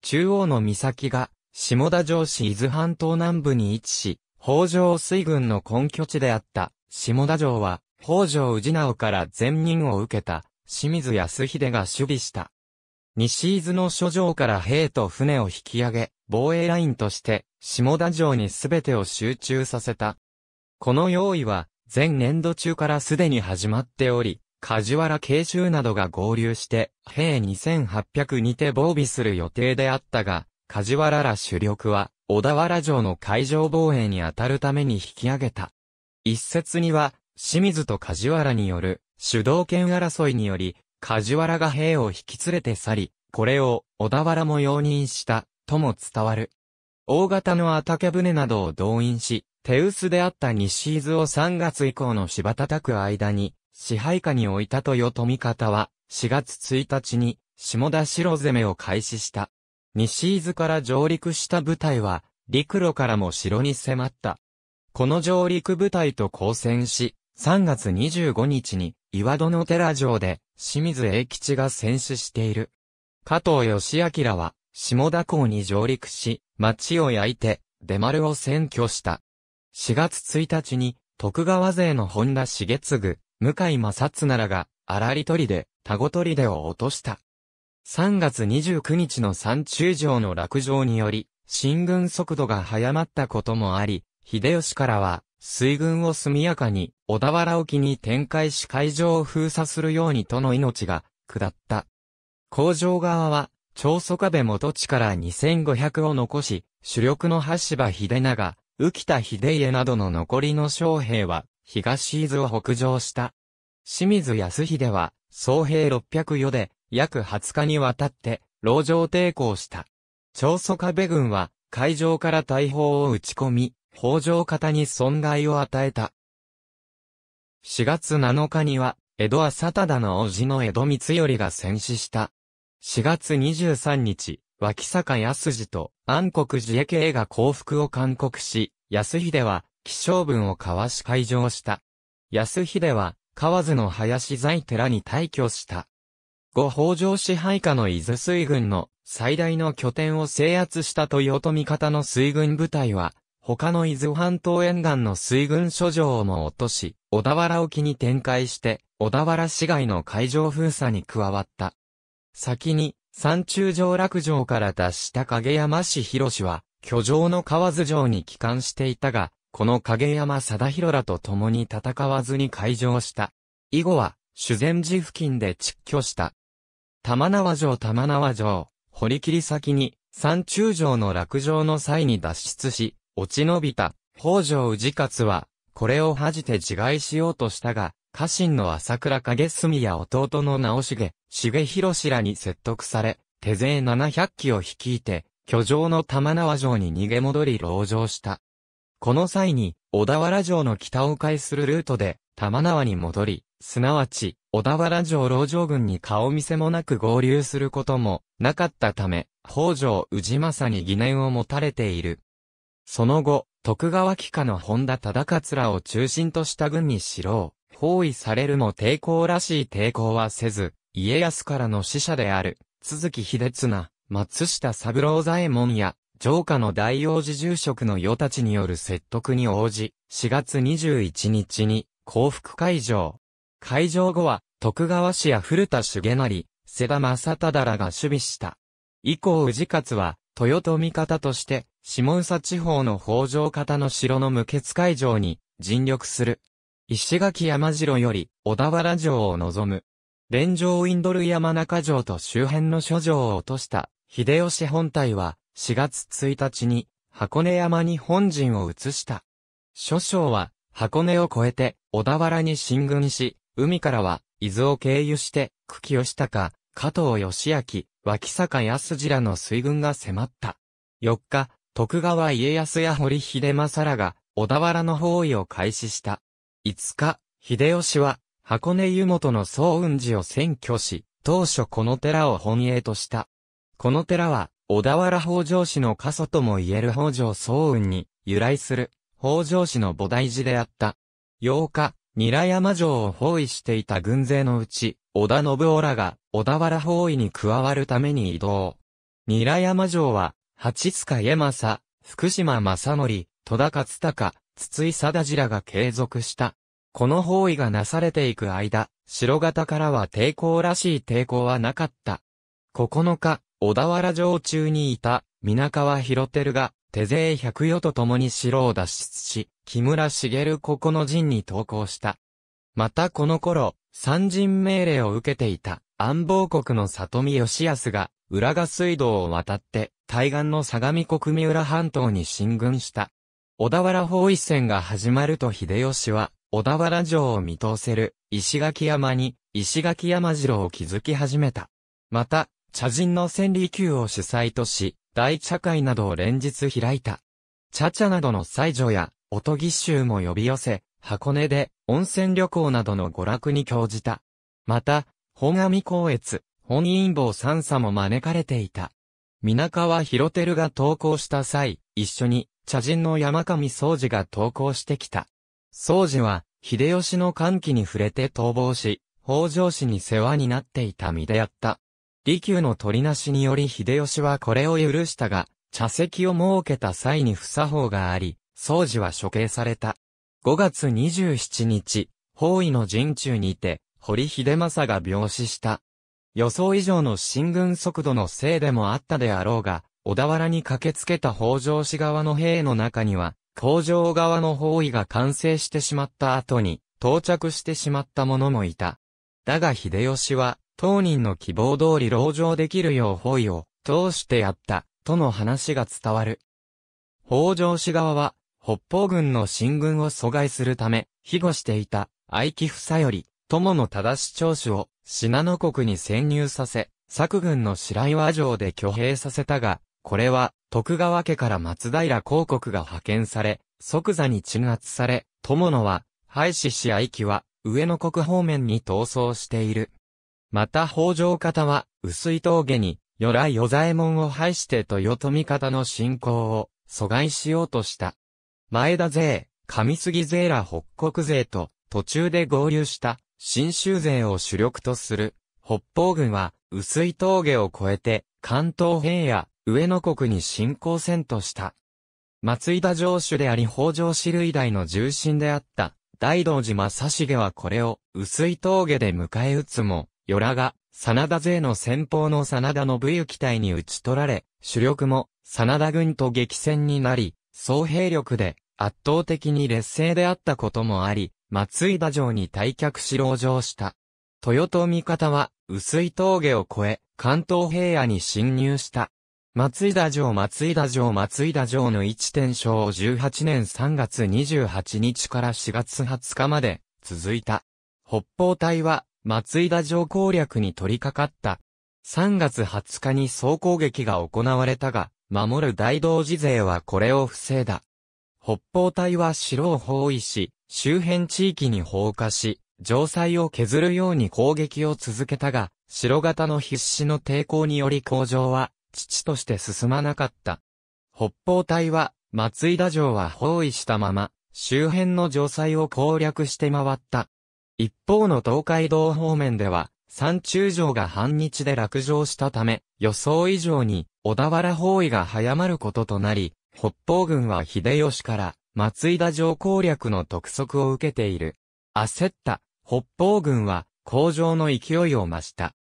中央の岬が下田城市伊豆半島南部に位置し、北条水軍の根拠地であった下田城は、北条氏直から前任を受けた、清水康秀が守備した。西伊豆の諸城から兵と船を引き上げ、防衛ラインとして、下田城に全てを集中させた。この用意は、前年度中からすでに始まっており、梶原慶州などが合流して、兵2800にて防備する予定であったが、梶原ら主力は、小田原城の海上防衛に当たるために引き上げた。一説には、清水と梶原による主導権争いにより、梶原が兵を引き連れて去り、これを小田原も容認したとも伝わる。大型の畑船などを動員し、手薄であった西伊豆を3月以降の柴叩く間に、支配下に置いたという。見方は、4月1日に、下田城攻めを開始した。西伊豆から上陸した部隊は、陸路からも城に迫った。この上陸部隊と交戦し、3月25日に岩戸の寺城で清水栄吉が戦死している。加藤義明は下田港に上陸し、町を焼いて出丸を占拠した。4月1日に徳川勢の本田重次、向井正綱らが荒り取りで、田子取りでを落とした。3月29日の山中城の落城により、進軍速度が早まったこともあり、秀吉からは、水軍を速やかに、小田原沖に展開し海上を封鎖するようにとの命が、下った。工場側は、長宗壁元地から2500を残し、主力の羽柴秀長、浮田秀家などの残りの将兵は、東伊豆を北上した。清水康秀は、総兵6 0余で、約20日にわたって、牢城抵抗した。長宗壁軍は、海上から大砲を撃ち込み、北条方に損害を与えた。4月7日には、江戸は浅田の叔父の江戸光頼が戦死した。4月23日、脇坂安次と安国寺家営が降伏を勧告し、安秀は、気象文を交わし会場した。安秀は、河津の林在寺に退去した。五北条支配下の伊豆水軍の最大の拠点を制圧した豊臣方の水軍部隊は、他の伊豆半島沿岸の水軍諸城も落とし、小田原沖に展開して、小田原市街の海上封鎖に加わった。先に、山中城落城から脱した影山氏広氏は、居城の河津城に帰還していたが、この影山貞広らと共に戦わずに開城した。以後は、修善寺付近で蟄居した。玉縄城玉縄城、堀切先に、山中城の落城の際に脱出し、落ち延びた、北条氏勝は、これを恥じて自害しようとしたが、家臣の朝倉景澄や弟の直重、重広氏らに説得され、手勢700機を率いて、居城の玉縄城に逃げ戻り籠城した。この際に、小田原城の北を迂するルートで、玉縄に戻り、すなわち、小田原城籠城軍に顔見せもなく合流することも、なかったため、北条氏政に疑念を持たれている。その後、徳川帰化の本田忠勝らを中心とした軍にろう。包囲されるも抵抗らしい抵抗はせず、家康からの使者である、鈴木秀綱、松下三郎左衛門や、城下の大王子住職の世たちによる説得に応じ、4月21日に降伏会場。会場後は、徳川氏や古田重成、瀬田正忠らが守備した。以降氏勝は、豊臣方として、下宇佐地方の北条方の城の無血会場に尽力する。石垣山城より小田原城を望む。連城インドル山中城と周辺の諸城を落とした秀吉本体は4月1日に箱根山に本陣を移した。諸将は箱根を越えて小田原に進軍し、海からは伊豆を経由して久喜義高、加藤義明、脇坂安次らの水軍が迫った。4日、徳川家康や堀秀政らが、小田原の包囲を開始した。5日、秀吉は、箱根湯本の総雲寺を占拠し、当初この寺を本営とした。この寺は、小田原北条氏の過疎とも言える北条総雲に由来する、北条氏の菩提寺であった。8日、ニ山城を包囲していた軍勢のうち、織田信夫らが、小田原包囲に加わるために移動。ニ山城は、八塚家政、福島正則、戸田勝隆、筒井貞次らが継続した。この包囲がなされていく間、城方からは抵抗らしい抵抗はなかった。9日、小田原城中にいた、皆川広照が、手勢百余と共に城を脱出し、木村茂ここの陣に投降した。またこの頃、三陣命令を受けていた、安房国の里見義康が、浦賀水道を渡って、対岸の相模国三浦半島に進軍した。小田原包囲戦が始まると秀吉は、小田原城を見通せる、石垣山に、石垣山城を築き始めた。また、茶人の千里宮を主催とし、大茶会などを連日開いた。茶々などの祭女や、おとぎ衆も呼び寄せ、箱根で温泉旅行などの娯楽に興じた。また、本阿弥光悦、本因坊三佐も招かれていた。皆川広照が投稿した際、一緒に、茶人の山上宗司が投稿してきた。宗司は、秀吉の歓喜に触れて逃亡し、北条氏に世話になっていた身であった。利休の取りなしにより秀吉はこれを許したが、茶席を設けた際に不作法があり、宗司は処刑された。5月27日、包囲の陣中にて、堀秀政が病死した。予想以上の進軍速度のせいでもあったであろうが、小田原に駆けつけた北条氏側の兵の中には、北条側の包囲が完成してしまった後に、到着してしまった者もいた。だが秀吉は、当人の希望通り籠城できるよう包囲を通してやった、との話が伝わる。北条氏側は、北方軍の進軍を阻害するため、庇護していた、愛機房より、友の正し長子を信濃国に潜入させ、作軍の白岩城で挙兵させたが、これは、徳川家から松平広告が派遣され、即座に鎮圧され、友野は、廃止し愛機は、上野国方面に逃走している。また北条方は、薄い峠に、与来与左衛門を廃して豊臣方の信仰を、阻害しようとした。前田勢、上杉勢ら北国勢と、途中で合流した、新州勢を主力とする北方軍は薄い峠を越えて関東平野、上野国に進行戦とした。松井田城主であり北条氏類大の重臣であった大道寺正重はこれを薄い峠で迎え撃つも、与良が真田勢の先方の真田信行隊に打ち取られ、主力も真田軍と激戦になり、総兵力で圧倒的に劣勢であったこともあり、松井田城に退却し籠城した。豊臣方は、薄い峠を越え、関東平野に侵入した。松井田城松井田城松井田城の一点章を18年3月28日から4月20日まで続いた。北方隊は松井田城攻略に取り掛かった。3月20日に総攻撃が行われたが、守る大道寺勢はこれを防いだ。北方隊は城を包囲し、周辺地域に放火し、城塞を削るように攻撃を続けたが、城型の必死の抵抗により工場は、父として進まなかった。北方隊は、松井田城は包囲したまま、周辺の城塞を攻略して回った。一方の東海道方面では、山中城が半日で落城したため、予想以上に小田原包囲が早まることとなり、北方軍は秀吉から松井田城攻略の督促を受けている。焦った、北方軍は、工場の勢いを増した。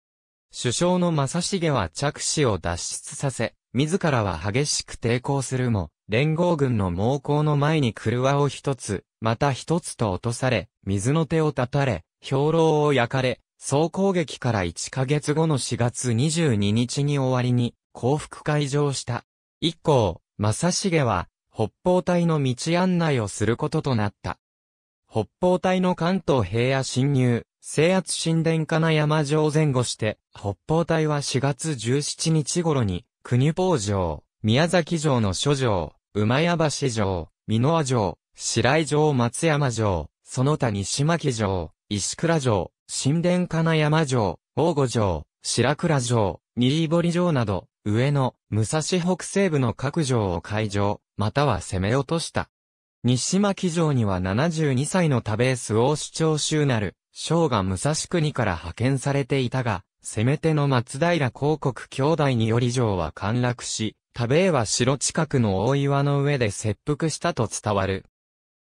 首相の正重は着手を脱出させ、自らは激しく抵抗するも、連合軍の猛攻の前に車を一つ、また一つと落とされ、水の手を断たれ、兵糧を焼かれ、総攻撃から1ヶ月後の4月22日に終わりに、降伏会場した。以降、正成は、北方隊の道案内をすることとなった。北方隊の関東平野侵入、制圧神殿金山城前後して、北方隊は4月17日頃に、国宝城、宮崎城の諸城、馬屋橋城、美濃城、白井城松山城、その他西巻城、石倉城、神殿金山城、大御城、白倉城、新堀城など、上野、武蔵北西部の各城を開城、または攻め落とした。西巻城には72歳の田ベース王主張州なる、将が武蔵国から派遣されていたが、攻め手の松平広告兄弟により城は陥落し、田米は城近くの大岩の上で切腹したと伝わる。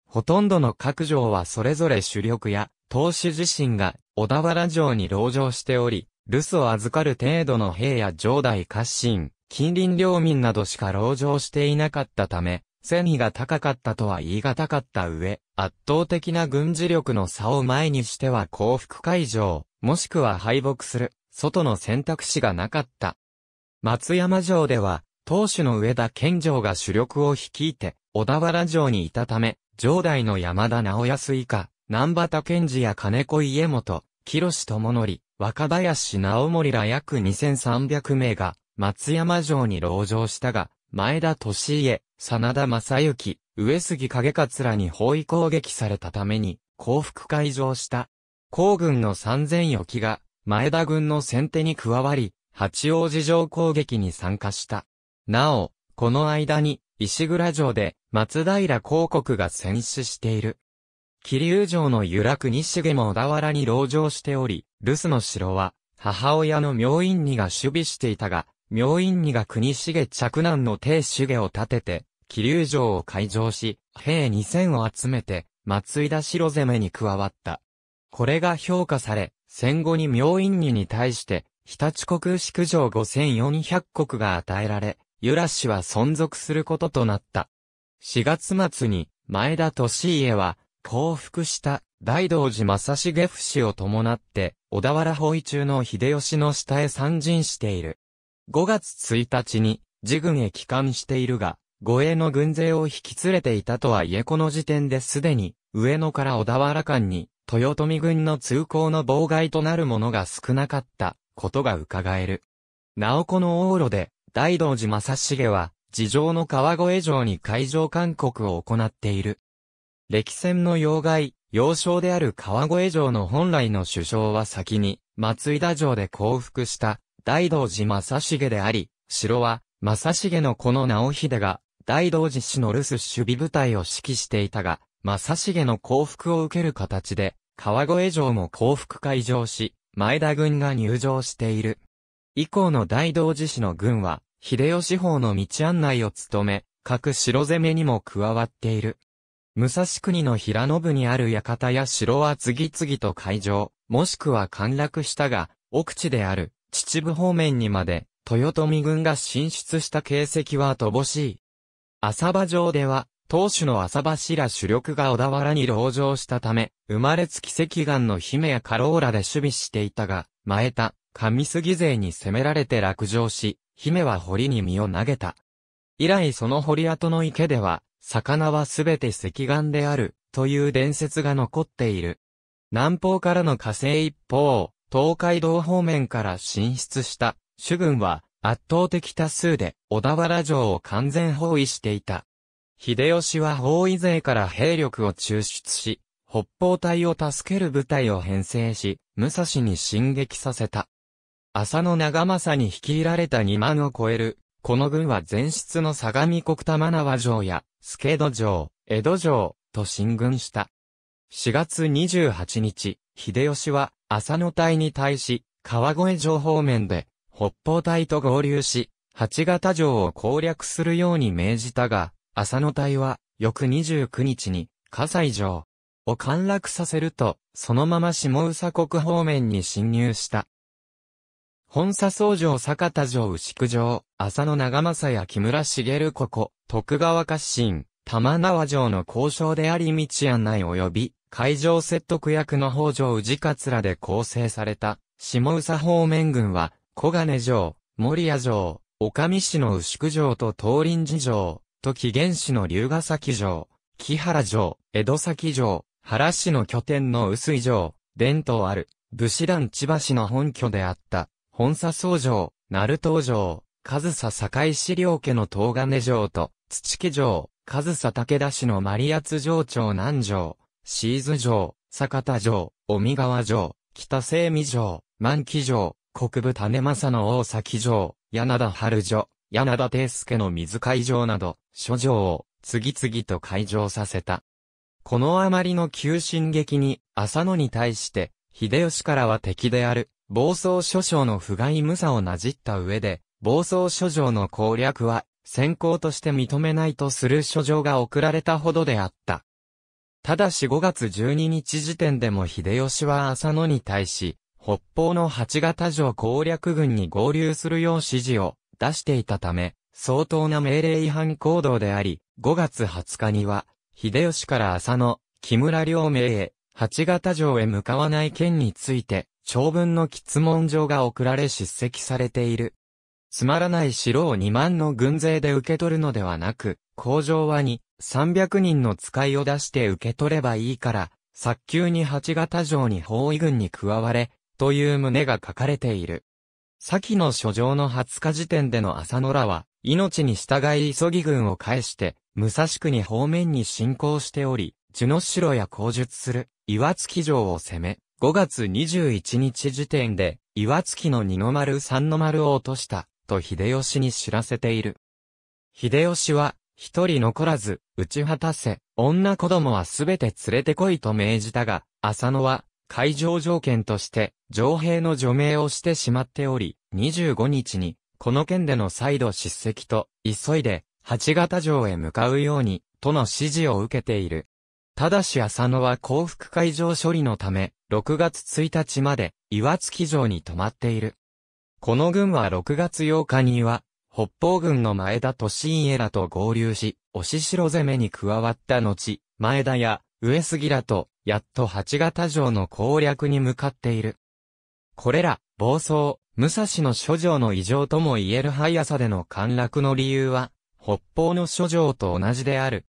ほとんどの各城はそれぞれ主力や、当主自身が小田原城に籠城しており、留守を預かる程度の兵や城代家臣、近隣領民などしか籠城していなかったため、戦意が高かったとは言い難かった上、圧倒的な軍事力の差を前にしては降伏解除、もしくは敗北する、外の選択肢がなかった。松山城では、当主の上田健城が主力を率いて、小田原城にいたため、城代の山田直康以下、南畑健治や金子家元、広志智則、若林直盛ら約2300名が、松山城に籠城したが、前田利家、真田正幸、上杉景らに包囲攻撃されたために、降伏解場した。皇軍の三千余機が、前田軍の先手に加わり、八王子城攻撃に参加した。なお、この間に、石倉城で、松平広国が戦死している。桐生城の由楽西重も小田原に籠城しており、留守の城は、母親の明院にが守備していたが、明院にが国重着難の帝家を建てて、気流城を開城し、兵2000を集めて、松井田城攻めに加わった。これが評価され、戦後に明院にに対して、日立国宿城5400国が与えられ、由良氏は存続することとなった。4月末に、前田利家は、降伏した大道寺正重不死を伴って、小田原包囲中の秀吉の下へ参陣している。5月1日に自軍へ帰還しているが、護衛の軍勢を引き連れていたとはいえこの時点ですでに、上野から小田原間に、豊臣軍の通行の妨害となるものが少なかったことが伺える。なおこの往路で、大道寺正重は、地上の川越城に海上勧告を行っている。歴戦の要害、要衝である川越城の本来の首相は先に、松井田城で降伏した大道寺正成であり、城は、正成の子の直秀が、大道寺市の留守守備部隊を指揮していたが、正成の降伏を受ける形で、川越城も降伏会場し、前田軍が入城している。以降の大道寺市の軍は、秀吉法の道案内を務め、各城攻めにも加わっている。武蔵国の平信にある館や城は次々と会場、もしくは陥落したが、奥地である秩父方面にまで、豊臣軍が進出した形跡は乏しい。浅場城では、当主の浅場ら主力が小田原に籠城したため、生まれつき石岩の姫やカローラで守備していたが、前田、上杉勢に攻められて落城し、姫は堀に身を投げた。以来その堀跡の池では、魚はすべて石岩である、という伝説が残っている。南方からの火星一方、東海道方面から進出した主軍は圧倒的多数で小田原城を完全包囲していた。秀吉は包囲勢から兵力を抽出し、北方隊を助ける部隊を編成し、武蔵に進撃させた。浅野長政に率いられた2万を超える、この軍は前室の相模国玉縄城や、助戸城、江戸城、と進軍した。4月28日、秀吉は、浅野隊に対し、川越城方面で、北方隊と合流し、八方城を攻略するように命じたが、浅野隊は、翌29日に、河西城を陥落させると、そのまま下宇佐国方面に侵入した。本佐総城坂田城牛久城、浅野長政や木村茂ここ、徳川家臣、玉縄城の交渉であり道案内及び、海上説得役の北条氏桂で構成された、下宇佐方面軍は、小金城、守谷城、岡見市の牛久城と東林寺城、と紀元市の龍ヶ崎城、木原城、江戸崎城、原市の拠点の薄井城、伝統ある、武士団千葉市の本拠であった、本佐総城、鳴門城、上総堺市両家の東金城と、土木城、上総武田市のマリアツ城長南城、シーズ城、坂田城、尾身川城、北清美城、万木城、国部種政の大崎城、柳田春城、柳田定介の水会場など、諸城を次々と開場させた。このあまりの急進撃に、浅野に対して、秀吉からは敵である、暴走諸将の不甲斐無さをなじった上で、暴走諸将の攻略は、先行として認めないとする書城が送られたほどであった。ただし5月12日時点でも秀吉は浅野に対し、北方の八方城攻略軍に合流するよう指示を出していたため、相当な命令違反行動であり、5月20日には、秀吉から浅野、木村両名へ、八方城へ向かわない件について、長文の質問状が送られ叱責されている。つまらない城を2万の軍勢で受け取るのではなく、工場は2、300人の使いを出して受け取ればいいから、早急に八方城に包囲軍に加われ、という旨が書かれている。先の書状の20日時点での朝野らは、命に従い急ぎ軍を返して、武蔵国方面に進行しており、樹の城や口述する、岩月城を攻め、5月21日時点で、岩月の二の丸三の丸を落とした、と秀吉に知らせている。秀吉は、一人残らず、打ち果たせ、女子供はすべて連れてこいと命じたが、浅野は、会場条件として、上兵の除名をしてしまっており、25日に、この件での再度叱責と、急いで、八形城へ向かうように、との指示を受けている。ただし浅野は幸福会場処理のため、6月1日まで、岩月城に泊まっている。この軍は6月8日には、北方軍の前田利家らと合流し、押城攻めに加わった後、前田や上杉らと、やっと八方城の攻略に向かっている。これら、暴走、武蔵の諸城の異常とも言える速さでの陥落の理由は、北方の諸城と同じである。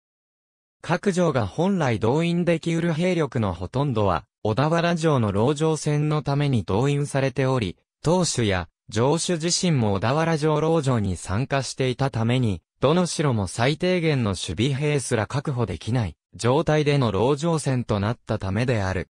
各城が本来動員できうる兵力のほとんどは、小田原城の牢城戦のために動員されており、当主や城主自身も小田原城老城に参加していたために、どの城も最低限の守備兵すら確保できない状態での老城戦となったためである。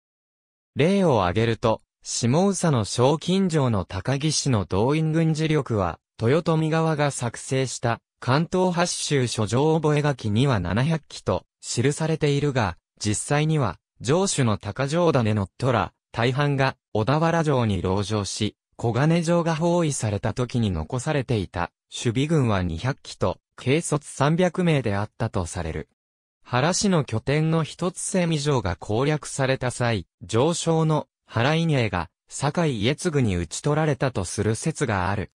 例を挙げると、下総の賞金城の高木氏の動員軍事力は、豊臣側が作成した関東八州諸城覚書には700機と記されているが、実際には、城主の高城種の虎、大半が小田原城に籠城し、小金城が包囲された時に残されていた守備軍は200機と軽率300名であったとされる。原市の拠点の一つ千以上が攻略された際、上昇の原稲英が堺家継に討ち取られたとする説がある。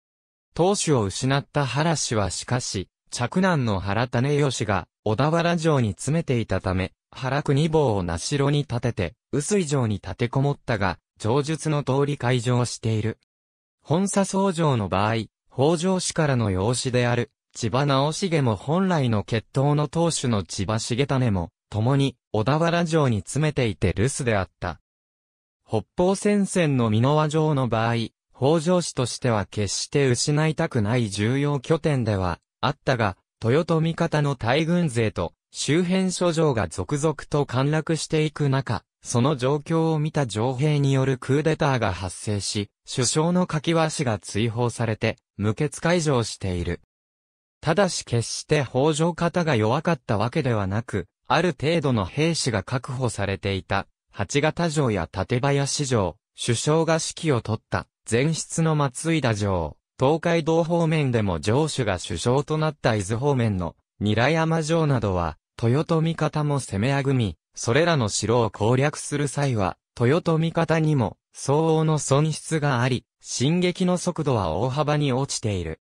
当主を失った原氏はしかし、着難の原種義が小田原城に詰めていたため、原国坊を名城に建てて、薄井城に立てこもったが、上述の通り開城している。本佐総城の場合、北条氏からの養子である、千葉直茂も本来の血統の当主の千葉重種も、共に小田原城に詰めていて留守であった。北方戦線の美濃和城の場合、北条氏としては決して失いたくない重要拠点ではあったが、豊臣方の大軍勢と周辺諸城が続々と陥落していく中、その状況を見た上兵によるクーデターが発生し、首相の柿和氏が追放されて、無血解除をしている。ただし決して北条方が弱かったわけではなく、ある程度の兵士が確保されていた、八方城や立林城、首相が指揮を取った、前室の松井田城、東海道方面でも城主が首相となった伊豆方面の、韮山城などは、豊臣方も攻めあぐみ、それらの城を攻略する際は、豊臣方にも相応の損失があり、進撃の速度は大幅に落ちている。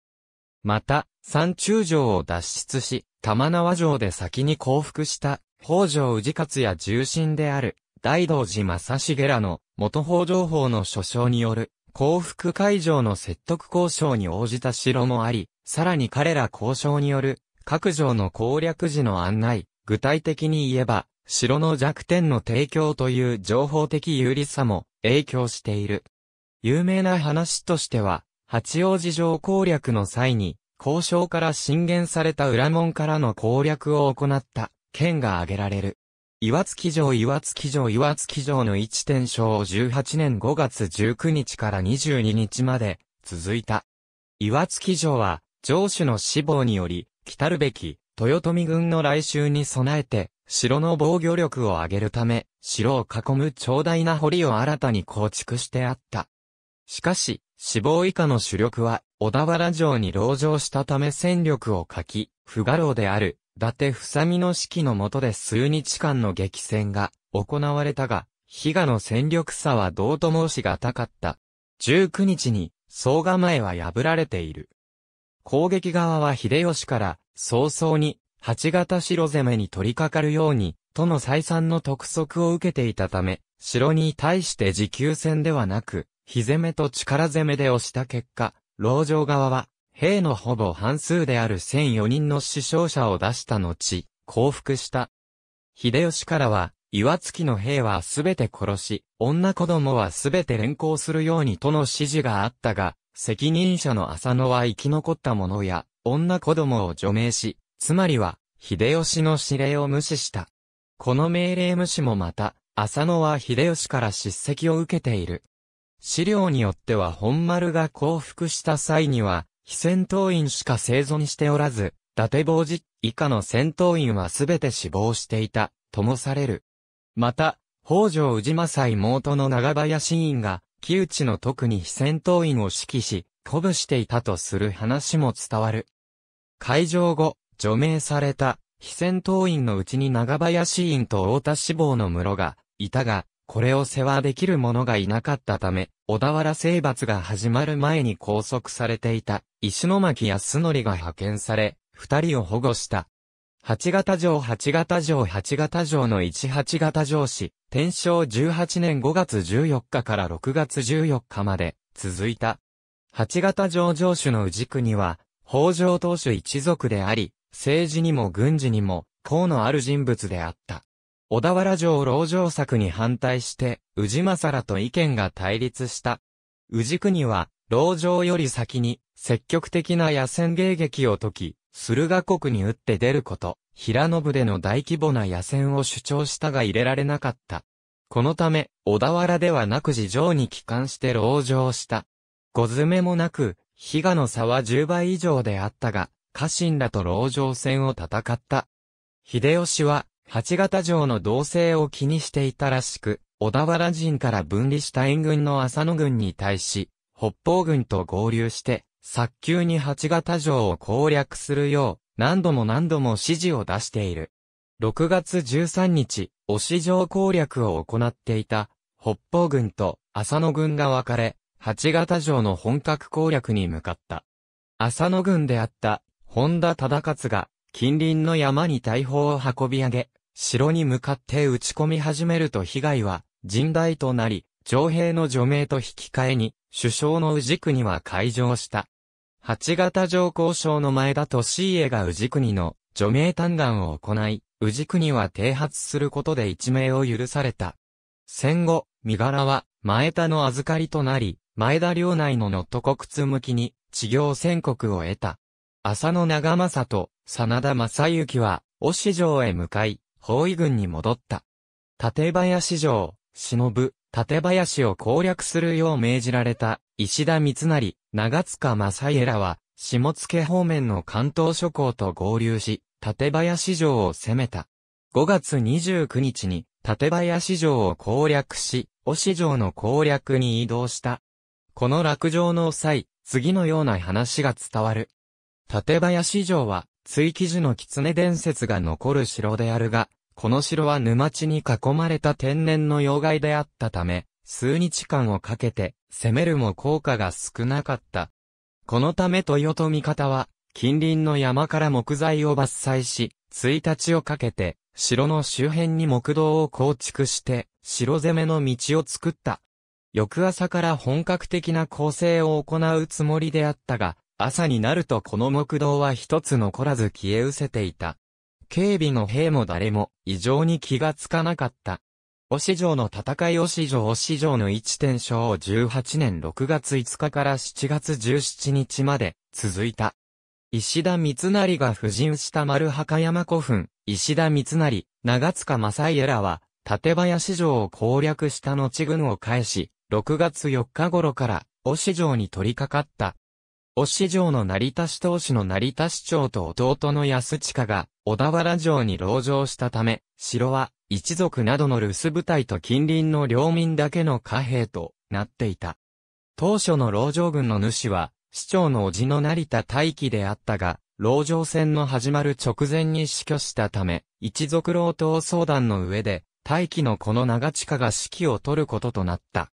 また、山中城を脱出し、玉縄城で先に降伏した、北条氏勝や重臣である、大道寺正成らの元北条法の所掌による、降伏会場の説得交渉に応じた城もあり、さらに彼ら交渉による、各城の攻略時の案内、具体的に言えば、城の弱点の提供という情報的有利さも影響している。有名な話としては、八王子城攻略の際に、交渉から進言された裏門からの攻略を行った県が挙げられる。岩月城岩月城岩月城の一点章を18年5月19日から22日まで続いた。岩月城は、城主の死亡により、来るべき、豊臣軍の来襲に備えて、城の防御力を上げるため、城を囲む長大な堀を新たに構築してあった。しかし、死亡以下の主力は、小田原城に籠城したため戦力を欠き、不画廊である、伊達さみの指揮の下で数日間の激戦が行われたが、比嘉の戦力差はどうと申しがたかった。19日に、総構えは破られている。攻撃側は秀吉から、早々に、八型城攻めに取り掛かるように、との再三の督促を受けていたため、城に対して持久戦ではなく、火攻めと力攻めで押した結果、牢城側は、兵のほぼ半数である1004人の死傷者を出した後、降伏した。秀吉からは、岩月の兵はすべて殺し、女子供はすべて連行するようにとの指示があったが、責任者の浅野は生き残った者や、女子供を除名し、つまりは、秀吉の指令を無視した。この命令無視もまた、浅野は秀吉から叱責を受けている。資料によっては本丸が降伏した際には、非戦闘員しか生存しておらず、伊達坊寺以下の戦闘員はすべて死亡していた、ともされる。また、北条治政妹の長林院が、木内の特に非戦闘員を指揮し、鼓舞していたとする話も伝わる。会場後、除名された、非戦闘員のうちに長林院と太田志望の室が、いたが、これを世話できる者がいなかったため、小田原征伐が始まる前に拘束されていた、石巻康則が派遣され、二人を保護した。八型城八型城八型城の一八型城市、天正18年5月14日から6月14日まで、続いた。八型城城主の氏国は、北条当主一族であり、政治にも軍事にも、功のある人物であった。小田原城牢城策に反対して、宇治政らと意見が対立した。宇治国は、牢城より先に、積極的な野戦迎撃を解き、駿河国に打って出ること、平信での大規模な野戦を主張したが入れられなかった。このため、小田原ではなく事情に帰還して牢城した。ご詰めもなく、日賀の差は10倍以上であったが、家臣らと牢城戦を戦った。秀吉は、八方城の動静を気にしていたらしく、小田原人から分離した援軍の浅野軍に対し、北方軍と合流して、早急に八方城を攻略するよう、何度も何度も指示を出している。6月13日、押し城攻略を行っていた、北方軍と浅野軍が分かれ、八方城の本格攻略に向かった。浅野軍であった本田忠勝が、近隣の山に大砲を運び上げ、城に向かって打ち込み始めると被害は、甚大となり、徴兵の除名と引き換えに、首相の氏国は会場した。八型上皇将の前田利家が氏国の除名嘆願を行い、氏国は停発することで一命を許された。戦後、身柄は前田の預かりとなり、前田領内の能登国津向きに、治療宣告を得た。浅野長政と、真田正幸は、尾市城へ向かい、包囲軍に戻った。立林城、忍、立林を攻略するよう命じられた、石田三成、長塚正家らは、下野方面の関東諸侯と合流し、立林城を攻めた。5月29日に、立林城を攻略し、尾市城の攻略に移動した。この落城の際、次のような話が伝わる。館林城は、追記時の狐伝説が残る城であるが、この城は沼地に囲まれた天然の要害であったため、数日間をかけて、攻めるも効果が少なかった。このため豊臣方は、近隣の山から木材を伐採し、1日をかけて、城の周辺に木道を構築して、城攻めの道を作った。翌朝から本格的な構成を行うつもりであったが、朝になるとこの木道は一つ残らず消え失せていた。警備の兵も誰も異常に気がつかなかった。押城の戦い押城押城の一点勝を18年6月5日から7月17日まで続いた。石田三成が布陣した丸墓山古墳、石田三成、長塚正家らは、立林城を攻略した後軍を返し、6月4日頃から、押城に取り掛かった。押し城の成田市当主の成田市長と弟の安近が、小田原城に牢城したため、城は、一族などの留守部隊と近隣の領民だけの貨幣となっていた。当初の牢城軍の主は、市長の叔父の成田大輝であったが、牢城戦の始まる直前に死去したため、一族老党相談の上で、大輝のこの長近が指揮を取ることとなった。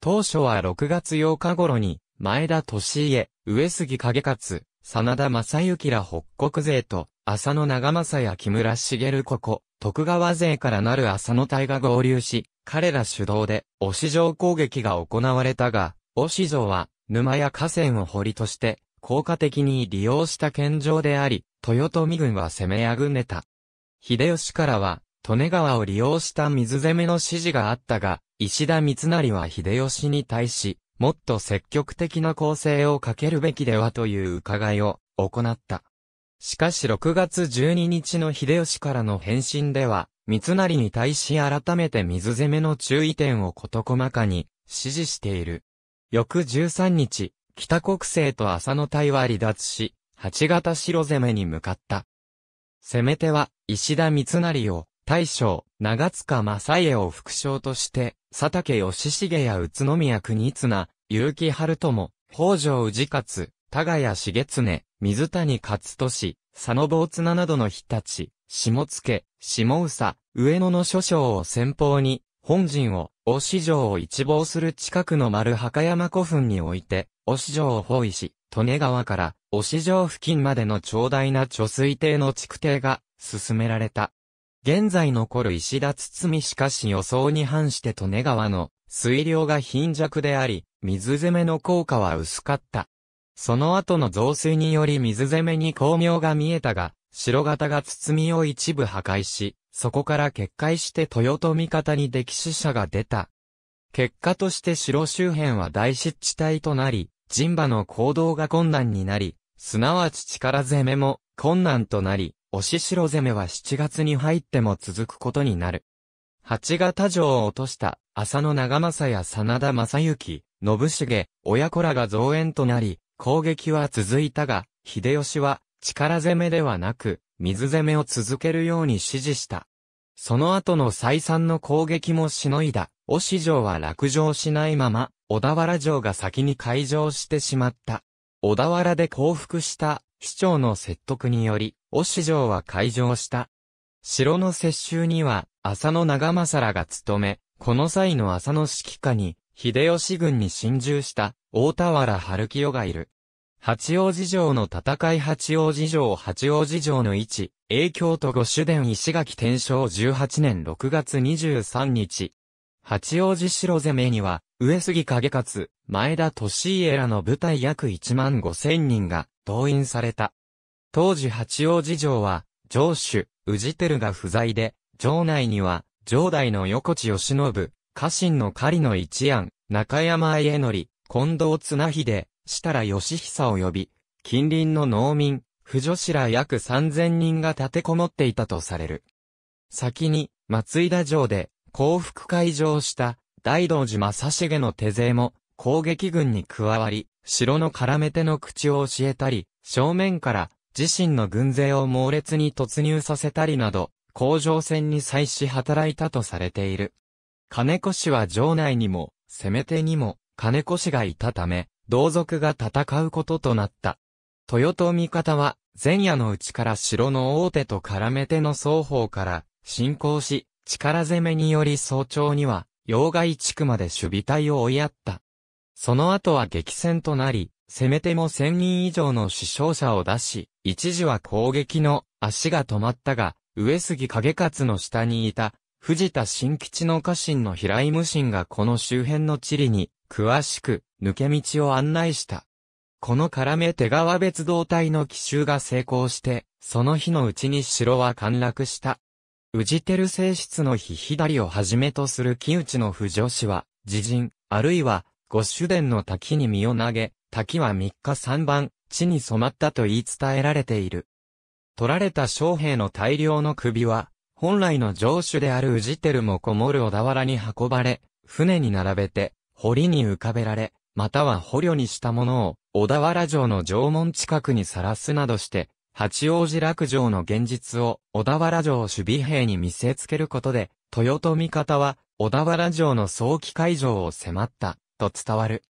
当初は6月8日頃に、前田利家、上杉景勝、真田正幸ら北国勢と、浅野長政や木村茂ここ、徳川勢からなる浅野隊が合流し、彼ら主導で、押城攻撃が行われたが、押城は、沼や河川を堀として、効果的に利用した県上であり、豊臣軍は攻めあぐねた。秀吉からは、利根川を利用した水攻めの指示があったが、石田三成は秀吉に対し、もっと積極的な構成をかけるべきではという伺いを行った。しかし6月12日の秀吉からの返信では、三成に対し改めて水攻めの注意点を事細かに指示している。翌13日、北国政と浅野隊は離脱し、八型城攻めに向かった。攻め手は石田三成を大将、長塚正家を副将として、佐竹義重や宇都宮国綱、結城春友、北条氏勝、田谷重常、水谷勝利、佐野坊綱などの日立、下野、下宇上野の諸将を先方に、本陣を、大市城を一望する近くの丸墓山古墳において、大市城を包囲し、利根川から、大市城付近までの長大な貯水艇の築堤が、進められた。現在残る石田堤しかし予想に反して利根川の水量が貧弱であり、水攻めの効果は薄かった。その後の増水により水攻めに光明が見えたが、城型が堤を一部破壊し、そこから決壊して豊臣方に溺死者が出た。結果として城周辺は大湿地帯となり、人馬の行動が困難になり、すなわち力攻めも困難となり、押し城攻めは7月に入っても続くことになる。八ヶ田城を落とした浅野長政や真田正幸、信繁、親子らが増援となり、攻撃は続いたが、秀吉は力攻めではなく、水攻めを続けるように指示した。その後の再三の攻撃もしのいだ、押し城は落城しないまま、小田原城が先に開城してしまった。小田原で降伏した市長の説得により、お市場は開場した。城の接収には、浅野長政らが務め、この際の浅野指揮下に、秀吉軍に侵入した大田原春清がいる。八王子城の戦い八王子城八王子城の位置、影響と御主殿石垣天正18年6月23日。八王子城攻めには、上杉景勝、前田利家らの部隊約1万5千人が動員された。当時八王子城は、城主、宇治照が不在で、城内には、城代の横地義信、家臣の狩の一案、中山家典、近藤綱秀、設楽義久を呼び、近隣の農民、不女子ら約三千人が立てこもっていたとされる。先に、松井田城で、降伏会場した、大道寺正重の手勢も、攻撃軍に加わり、城の絡め手の口を教えたり、正面から、自身の軍勢を猛烈に突入させたりなど、甲状腺に際し働いたとされている。金子氏は城内にも、攻め手にも、金子氏がいたため、同族が戦うこととなった。豊臣方は、前夜のうちから城の大手と絡め手の双方から進行し、力攻めにより早朝には、洋外地区まで守備隊を追いやった。その後は激戦となり、せめても1000人以上の死傷者を出し、一時は攻撃の足が止まったが、上杉影勝の下にいた、藤田新吉の家臣の平井無心がこの周辺の地理に、詳しく、抜け道を案内した。この絡め手川別動隊の奇襲が成功して、その日のうちに城は陥落した。宇治テル。性質の日左をはじめとする木内の不女子は、自陣、あるいは、御主殿の滝に身を投げ、滝は3日3番、地に染まったと言い伝えられている。取られた将兵の大量の首は、本来の城主であるテルもこもる小田原に運ばれ、船に並べて、堀に浮かべられ、または捕虜にしたものを、小田原城の城門近くにさらすなどして、八王子落城の現実を小田原城守備兵に見せつけることで、豊臣方は小田原城の早期解除を迫った、と伝わる。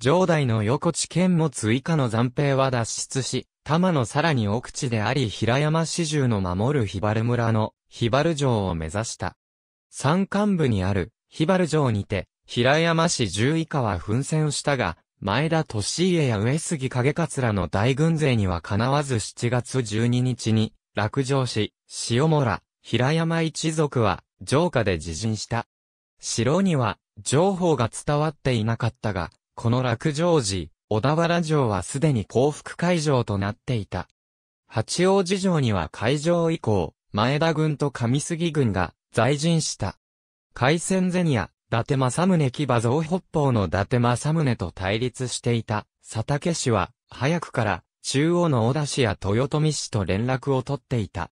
上代の横地県も追加の残兵は脱出し、玉のさらに奥地であり平山市住の守る檜原村の檜原城を目指した。山間部にある檜原城にて、平山市1以下は奮戦したが、前田利家や上杉影桂の大軍勢にはかなわず7月12日に落城し、塩村、平山一族は城下で自陣した。城には情報が伝わっていなかったが、この落城時、小田原城はすでに降伏会場となっていた。八王子城には会場以降、前田軍と上杉軍が在陣した。海戦前夜、伊達政宗騎馬増北方の伊達政宗と対立していた佐竹氏は、早くから中央の小田氏や豊臣氏と連絡を取っていた。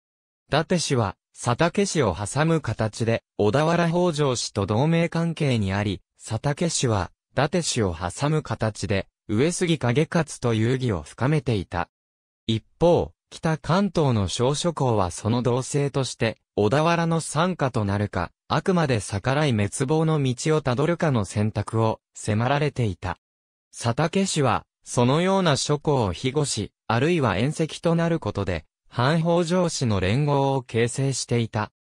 伊達氏は、佐竹氏を挟む形で、小田原北条氏と同盟関係にあり、佐竹氏は、達氏を挟む形で、上杉景勝と遊戯を深めていた。一方、北関東の小諸侯はその同性として、小田原の参加となるか、あくまで逆らい滅亡の道をたどるかの選択を迫られていた。佐竹氏は、そのような諸侯を庇護し、あるいは縁石となることで、藩法上氏の連合を形成していた。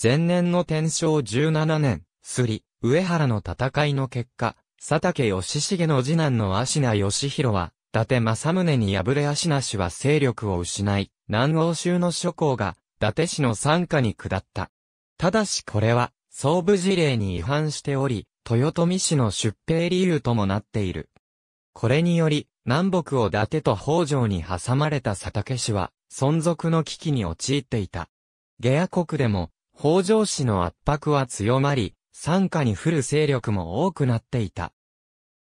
前年の天正17年、すり、上原の戦いの結果、佐竹義重の次男の足名義弘は、伊達政宗に敗れ足名氏は勢力を失い、南欧州の諸侯が、伊達氏の傘下に下った。ただしこれは、総武事例に違反しており、豊臣氏の出兵理由ともなっている。これにより、南北を伊達と北条に挟まれた佐竹氏は、存続の危機に陥っていた。下野国でも、北条氏の圧迫は強まり、参加に降る勢力も多くなっていた。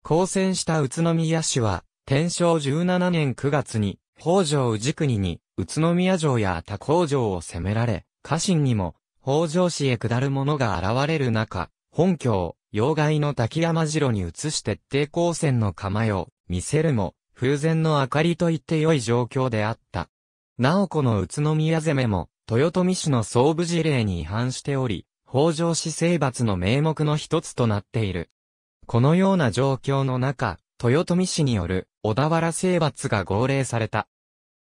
交戦した宇都宮市は、天正17年9月に、北条氏国に、宇都宮城や他工城を攻められ、家臣にも、北条氏へ下る者が現れる中、本郷、妖怪の滝山城に移して徹底抗戦の構えを見せるも、風前の明かりと言って良い状況であった。なおこの宇都宮攻めも、豊臣氏の総武事例に違反しており、北条氏征伐の名目の一つとなっている。このような状況の中、豊臣氏による小田原征伐が号令された。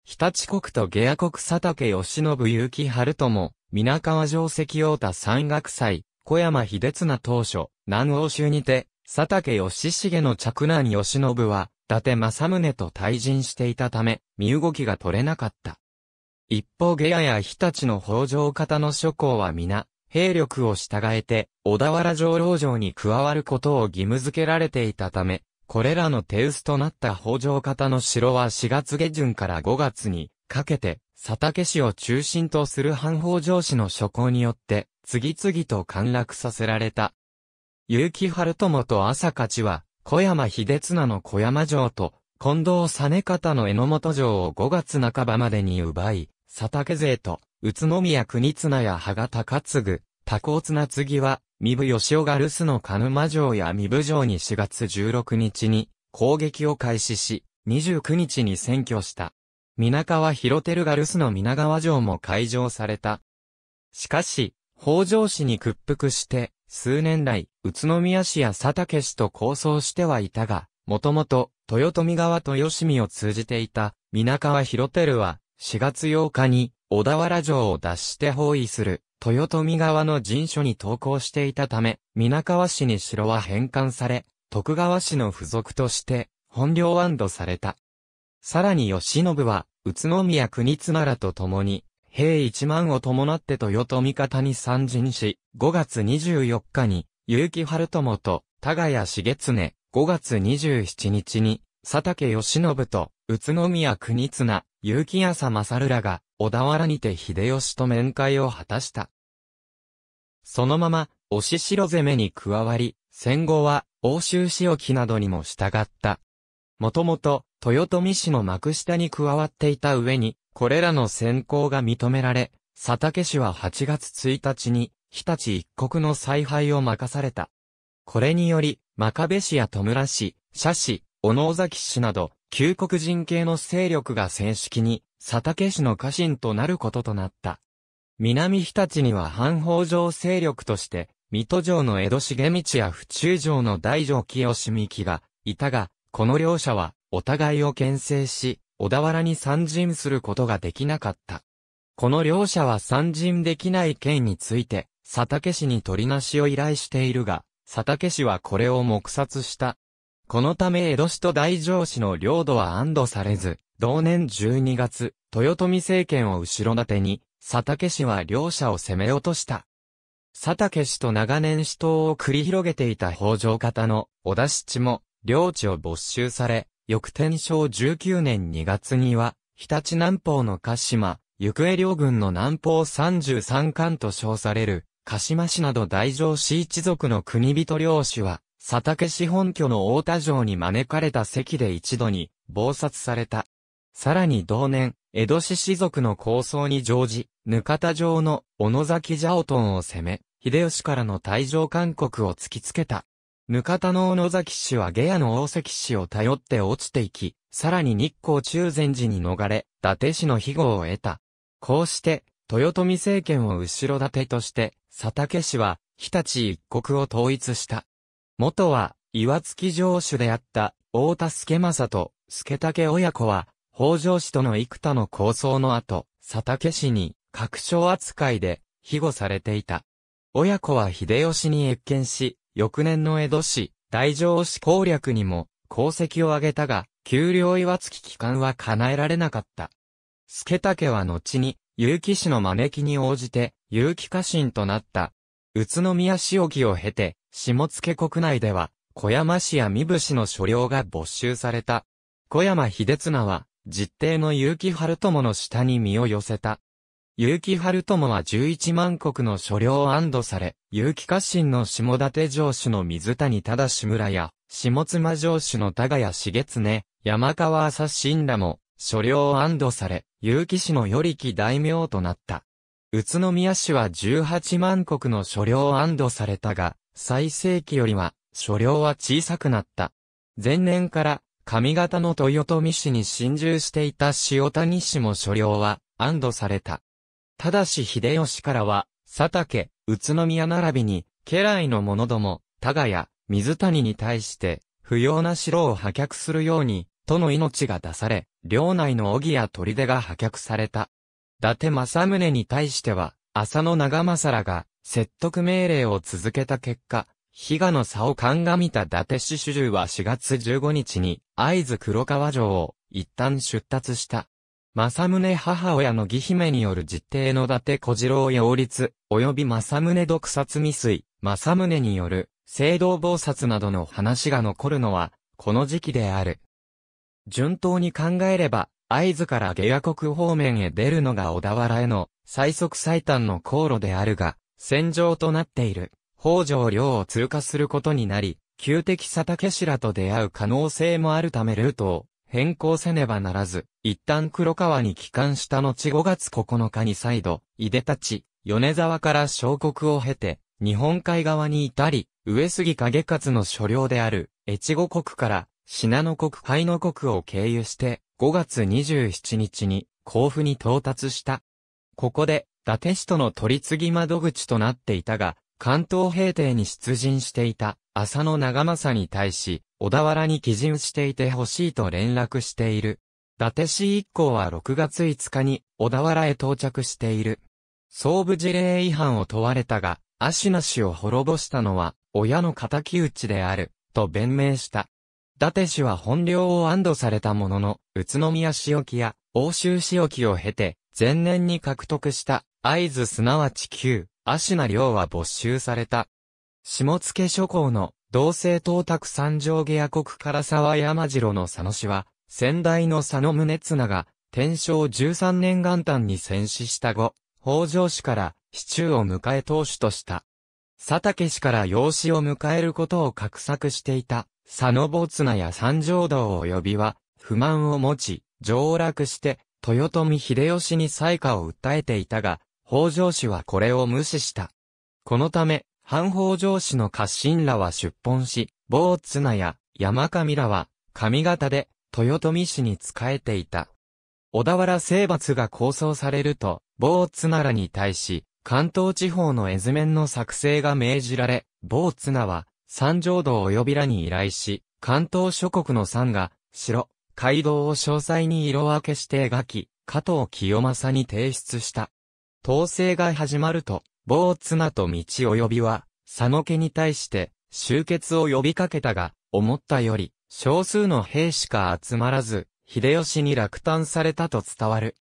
日立国と下野国佐竹義信結城春友、皆川城石王太山岳祭、小山秀綱当初、南欧州にて、佐竹義重の着男義信は、伊達政宗と対陣していたため、身動きが取れなかった。一方下野や日立の北条方の諸侯は皆、兵力を従えて、小田原城老城に加わることを義務付けられていたため、これらの手薄となった北条方の城は4月下旬から5月にかけて、佐竹市を中心とする藩北条氏の諸行によって、次々と陥落させられた。結城春友と朝勝は、小山秀綱の小山城と、近藤実方の榎本城を5月半ばまでに奪い、佐竹勢と宇都宮国綱や羽賀高次、高綱綱次は、三部吉尾が留守の鹿沼城や三部城に4月16日に攻撃を開始し、29日に占拠した。皆川広照が留守の皆川城も開城された。しかし、北条氏に屈服して、数年来、宇都宮市や佐竹氏と構想してはいたが、もともと、豊臣側と吉見を通じていた、皆川広照は、4月8日に、小田原城を脱して包囲する、豊臣側の陣所に投降していたため、皆川氏に城は返還され、徳川氏の付属として、本領安堵された。さらに吉信は、宇都宮国綱らと共に、兵一万を伴って豊臣方に参陣し、5月24日に、結城春友と、田谷重常、5月27日に、佐竹義信と、宇都宮国綱、結城浅正らが、小田原にて秀吉と面会を果たした。そのまま、押城攻めに加わり、戦後は、欧州仕置きなどにも従った。もともと、豊臣氏の幕下に加わっていた上に、これらの先行が認められ、佐竹氏は8月1日に、日立一国の采配を任された。これにより、真壁氏や戸村氏、社氏、小野崎氏など、旧国人系の勢力が正式に佐竹氏の家臣となることとなった。南日立には半北上勢力として、水戸城の江戸重道や府中城の大城清美木がいたが、この両者はお互いを牽制し、小田原に参陣することができなかった。この両者は参陣できない件について、佐竹氏に取りなしを依頼しているが、佐竹氏はこれを黙殺した。このため江戸市と大城市の領土は安堵されず、同年12月、豊臣政権を後ろ盾に、佐竹氏は両者を攻め落とした。佐竹氏と長年死闘を繰り広げていた北条方の小田七も、領地を没収され、翌天正19年2月には、日立南方の鹿島、行方両軍の南方33巻と称される、鹿島市など大城市一族の国人領主は、佐竹氏本拠の大田城に招かれた席で一度に、暴殺された。さらに同年、江戸市士族の構想に乗じ、ぬかた城の小野崎ジャオトンを攻め、秀吉からの退場勧告を突きつけた。ぬかたの小野崎氏は下野の大関氏を頼って落ちていき、さらに日光中禅寺に逃れ、伊達氏の庇護を得た。こうして、豊臣政権を後ろ盾として、佐竹氏は、日立一国を統一した。元は、岩槻城主であった、大田助政と、助武親子は、北条氏との幾多の構想の後、佐竹氏に、確証扱いで、庇護されていた。親子は秀吉に越見し、翌年の江戸市、大城市攻略にも、功績を挙げたが、給料岩月期間は叶えられなかった。助武は後に、結城氏の招きに応じて、結城家臣となった。宇都宮市沖を経て、下野国内では、小山氏や三部氏の所領が没収された。小山秀綱は、実定の結城春友の下に身を寄せた。結城春友は11万国の所領を安堵され、結城家臣の下館城主の水谷忠村や、下妻城主の高谷重常、山川朝信らも、所領を安堵され、結城氏の与木大名となった。宇都宮氏は18万国の所領を安堵されたが、最盛期よりは、所領は小さくなった。前年から、上方の豊臣氏に侵入していた塩谷氏も所領は、安堵された。ただし秀吉からは、佐竹、宇都宮並びに、家来の者ども、多賀や、水谷に対して、不要な城を破却するように、との命が出され、領内の荻や砦が破却された。伊達政宗に対しては、浅野長政らが、説得命令を続けた結果、比嘉の差を鑑みた伊達市主従は4月15日に会津黒川城を一旦出立した。正宗母親の義姫による実定の伊達小次郎擁立、及び正宗毒殺未遂、正宗による、聖堂暴殺などの話が残るのは、この時期である。順当に考えれば、合図から下野国方面へ出るのが小田原への最速最短の航路であるが、戦場となっている北条領を通過することになり、旧敵佐竹氏らと出会う可能性もあるためルートを変更せねばならず、一旦黒川に帰還した後5月9日に再度、いでたち、米沢から小国を経て、日本海側に至り、上杉影勝の所領である、越後国から、品野国海の国を経由して、5月27日に、甲府に到達した。ここで、伊達市との取り次ぎ窓口となっていたが、関東平定に出陣していた浅野長政に対し、小田原に基準していてほしいと連絡している。伊達市一行は6月5日に小田原へ到着している。総部事例違反を問われたが、足な氏を滅ぼしたのは親の敵討ちである、と弁明した。伊達氏は本領を安堵されたものの、宇都宮市置や欧州仕置きを経て、前年に獲得した合図すなわち旧、シ名領は没収された。下付諸侯の同姓東卓三条下野国から沢山城の佐野氏は、先代の佐野宗綱が、天正13年元旦に戦死した後、北条氏から市中を迎え当主とした。佐竹氏から養子を迎えることを画策していた、佐野坊綱や三条道及びは、不満を持ち、上落して、豊臣秀吉に災禍を訴えていたが、北条氏はこれを無視した。このため、反北条氏の家臣らは出奔し、坊綱や山上らは、上方で、豊臣氏に仕えていた。小田原征伐が構想されると、坊綱らに対し、関東地方の絵図面の作成が命じられ、坊綱は、三条道及びらに依頼し、関東諸国の山が、城、街道を詳細に色分けして描き、加藤清正に提出した。統制が始まると、坊綱と道及びは、佐野家に対して、集結を呼びかけたが、思ったより、少数の兵しか集まらず、秀吉に落胆されたと伝わる。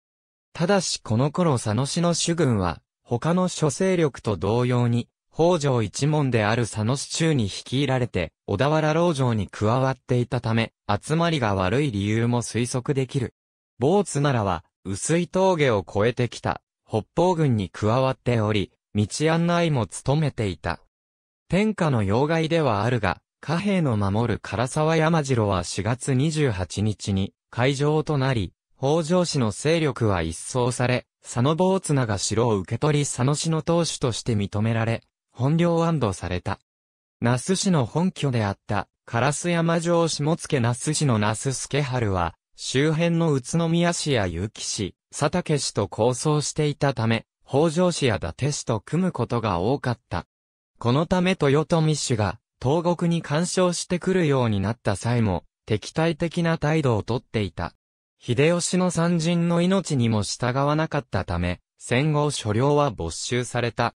ただしこの頃佐野氏の主軍は、他の諸勢力と同様に、北条一門である佐野市中に率いられて、小田原牢城に加わっていたため、集まりが悪い理由も推測できる。坊津ならは、薄い峠を越えてきた、北方軍に加わっており、道案内も務めていた。天下の要害ではあるが、貨幣の守る唐沢山城は4月28日に会場となり、北条氏の勢力は一掃され、佐野坊綱が城を受け取り佐野氏の当主として認められ、本領安堵された。那須氏の本拠であった、唐須山城下野那須氏の那須助春は、周辺の宇都宮市や結城市、佐竹氏と構想していたため、北条氏や伊達氏と組むことが多かった。このため豊臣氏が東国に干渉してくるようになった際も、敵対的な態度をとっていた。秀吉の三人の命にも従わなかったため、戦後所領は没収された。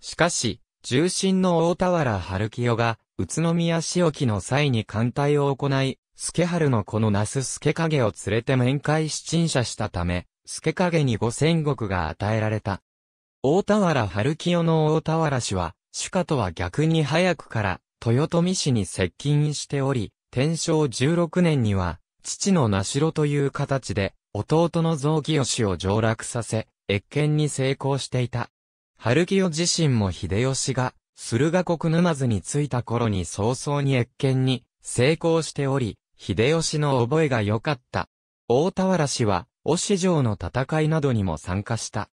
しかし、重臣の大田原春清が、宇都宮市沖の際に艦隊を行い、助春のこの那須助影を連れて面会し陳謝したため、助影に五千石が与えられた。大田原春清の大田原氏は、主家とは逆に早くから、豊臣氏に接近しており、天正16年には、父の名城という形で、弟の臓木義を上落させ、越見に成功していた。春清自身も秀吉が、駿河国沼津に着いた頃に早々に越見に成功しており、秀吉の覚えが良かった。大田原氏は、お市場の戦いなどにも参加した。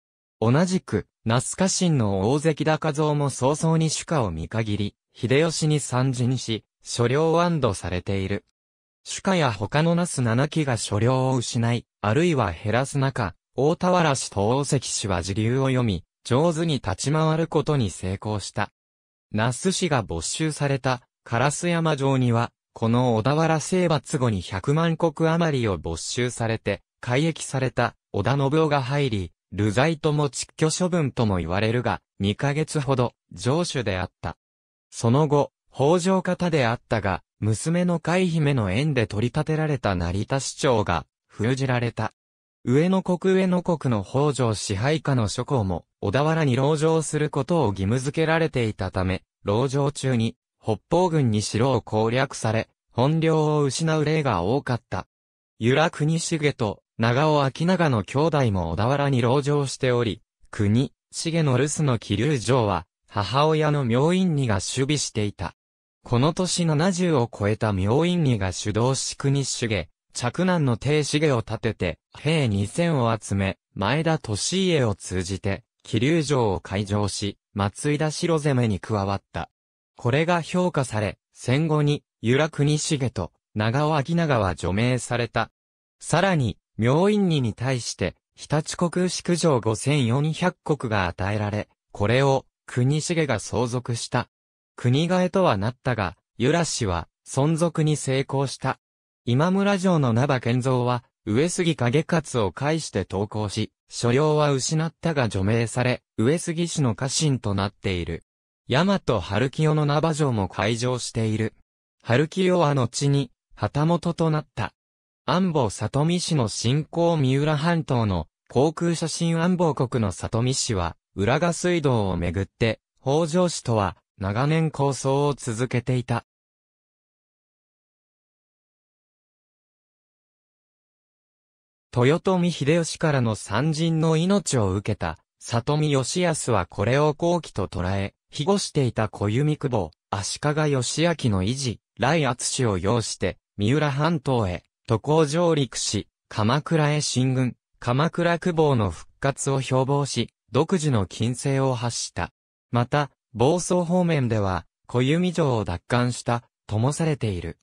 同じく、那須家臣の大関高蔵も早々に主家を見限り、秀吉に参陣し、所領を安堵されている。主家や他の那須七期が所領を失い、あるいは減らす中、大田原氏と大関氏は自流を読み、上手に立ち回ることに成功した。那須氏が没収された、烏山城には、この小田原征伐後に100万石余りを没収されて、改役された小田信夫が入り、流罪とも蓄居処分とも言われるが、2ヶ月ほど、上主であった。その後、北条方であったが、娘の海姫の縁で取り立てられた成田市長が、封じられた。上野国上野国の北条支配下の諸侯も、小田原に籠城することを義務付けられていたため、籠城中に、北方軍に城を攻略され、本領を失う例が多かった。由良国重と長尾明長の兄弟も小田原に籠城しており、国、重の留守の気流城は、母親の明院にが守備していた。この年70を超えた明院にが主導し国重、着難の帝重を立てて、兵2000を集め、前田利家を通じて、気流城を開城し、松井田城攻めに加わった。これが評価され、戦後に、由良国重と、長尾明長は除名された。さらに、明院にに対して、日立国宿城5400国が与えられ、これを、国重が相続した。国替えとはなったが、由良氏は、存続に成功した。今村城の名場建造は、上杉景勝を介して投稿し、所領は失ったが除名され、上杉氏の家臣となっている。ヤマト・ハルキオのナバ城も開場している。ハルキオは後に、旗本となった。安保里見氏の新興三浦半島の航空写真安保国の里見氏は、浦賀水道をめぐって、北条氏とは長年構想を続けていた。豊臣秀吉からの参人の命を受けた、里見義康はこれを好機と捉え、庇護していた小弓久保、足利義明の維持、来厚氏を要して、三浦半島へ、渡航上陸し、鎌倉へ進軍、鎌倉久保の復活を標榜し、独自の金星を発した。また、房総方面では、小弓城を奪還した、ともされている。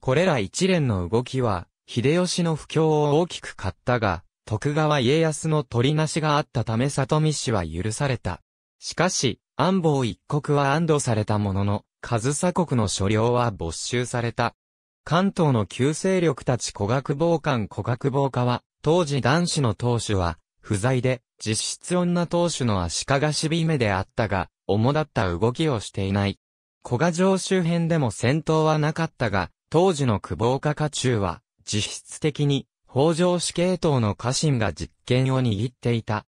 これら一連の動きは、秀吉の不況を大きく買ったが、徳川家康の取りなしがあったため里見氏は許された。しかし、安保一国は安堵されたものの、上佐国の所領は没収された。関東の旧勢力たち古学防官古学防家は、当時男子の当主は、不在で、実質女当主の足利しびめであったが、主だった動きをしていない。古賀城周辺でも戦闘はなかったが、当時の久保岡家中は、実質的に、北条氏系統の家臣が実権を握っていた。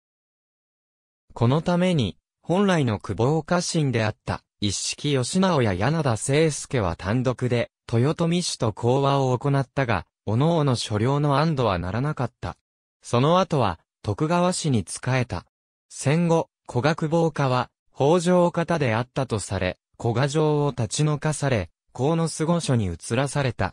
このために、本来の久保家臣であった、一式吉直や柳田清介は単独で、豊臣氏と講和を行ったが、各々所領の安堵はならなかった。その後は、徳川氏に仕えた。戦後、古賀久保家は、北条方であったとされ、古賀城を立ち退かされ、河野御所に移らされた。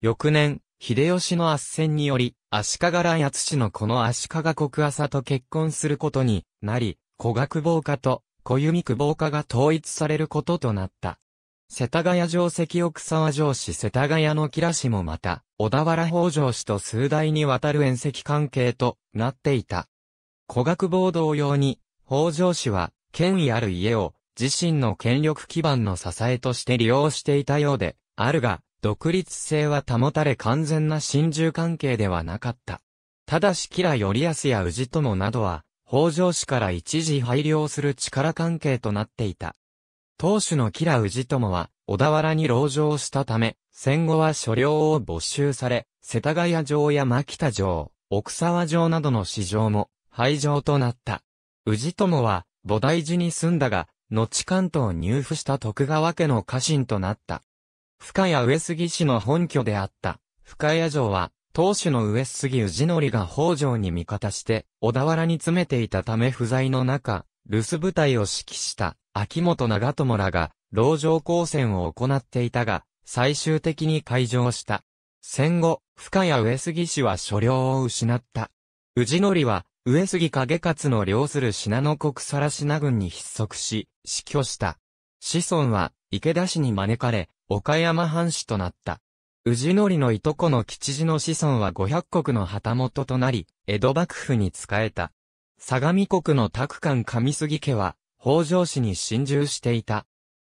翌年、秀吉の圧戦により、足利蘭厚氏のこの足利国朝と結婚することになり、古学坊家と小弓久防家が統一されることとなった。世田谷城跡奥沢城市世田谷の吉良市もまた、小田原北条氏と数代にわたる縁石関係となっていた。古学坊同様に、北条氏は、権威ある家を、自身の権力基盤の支えとして利用していたようで、あるが、独立性は保たれ完全な親中関係ではなかった。ただし吉良頼康や氏友などは、北条氏から一時配慮する力関係となっていた。当主の吉良氏友は、小田原に籠城したため、戦後は所領を没収され、世田谷城や牧田城、奥沢城などの市場も廃城となった。氏友は、菩提寺に住んだが、後関東入府した徳川家の家臣となった。深谷上杉氏の本拠であった、深谷城は、当主の上杉氏則が北条に味方して、小田原に詰めていたため不在の中、留守部隊を指揮した秋元長友らが、牢城抗戦を行っていたが、最終的に開場した。戦後、深谷上杉氏は所領を失った。氏則は、上杉景勝の領する信濃国更品軍に筆足し、死去した。子孫は、池田氏に招かれ、岡山藩士となった。氏則のいとこの吉次の子孫は五百国の旗本となり、江戸幕府に仕えた。相模国の拓官上杉家は、北条氏に侵入していた。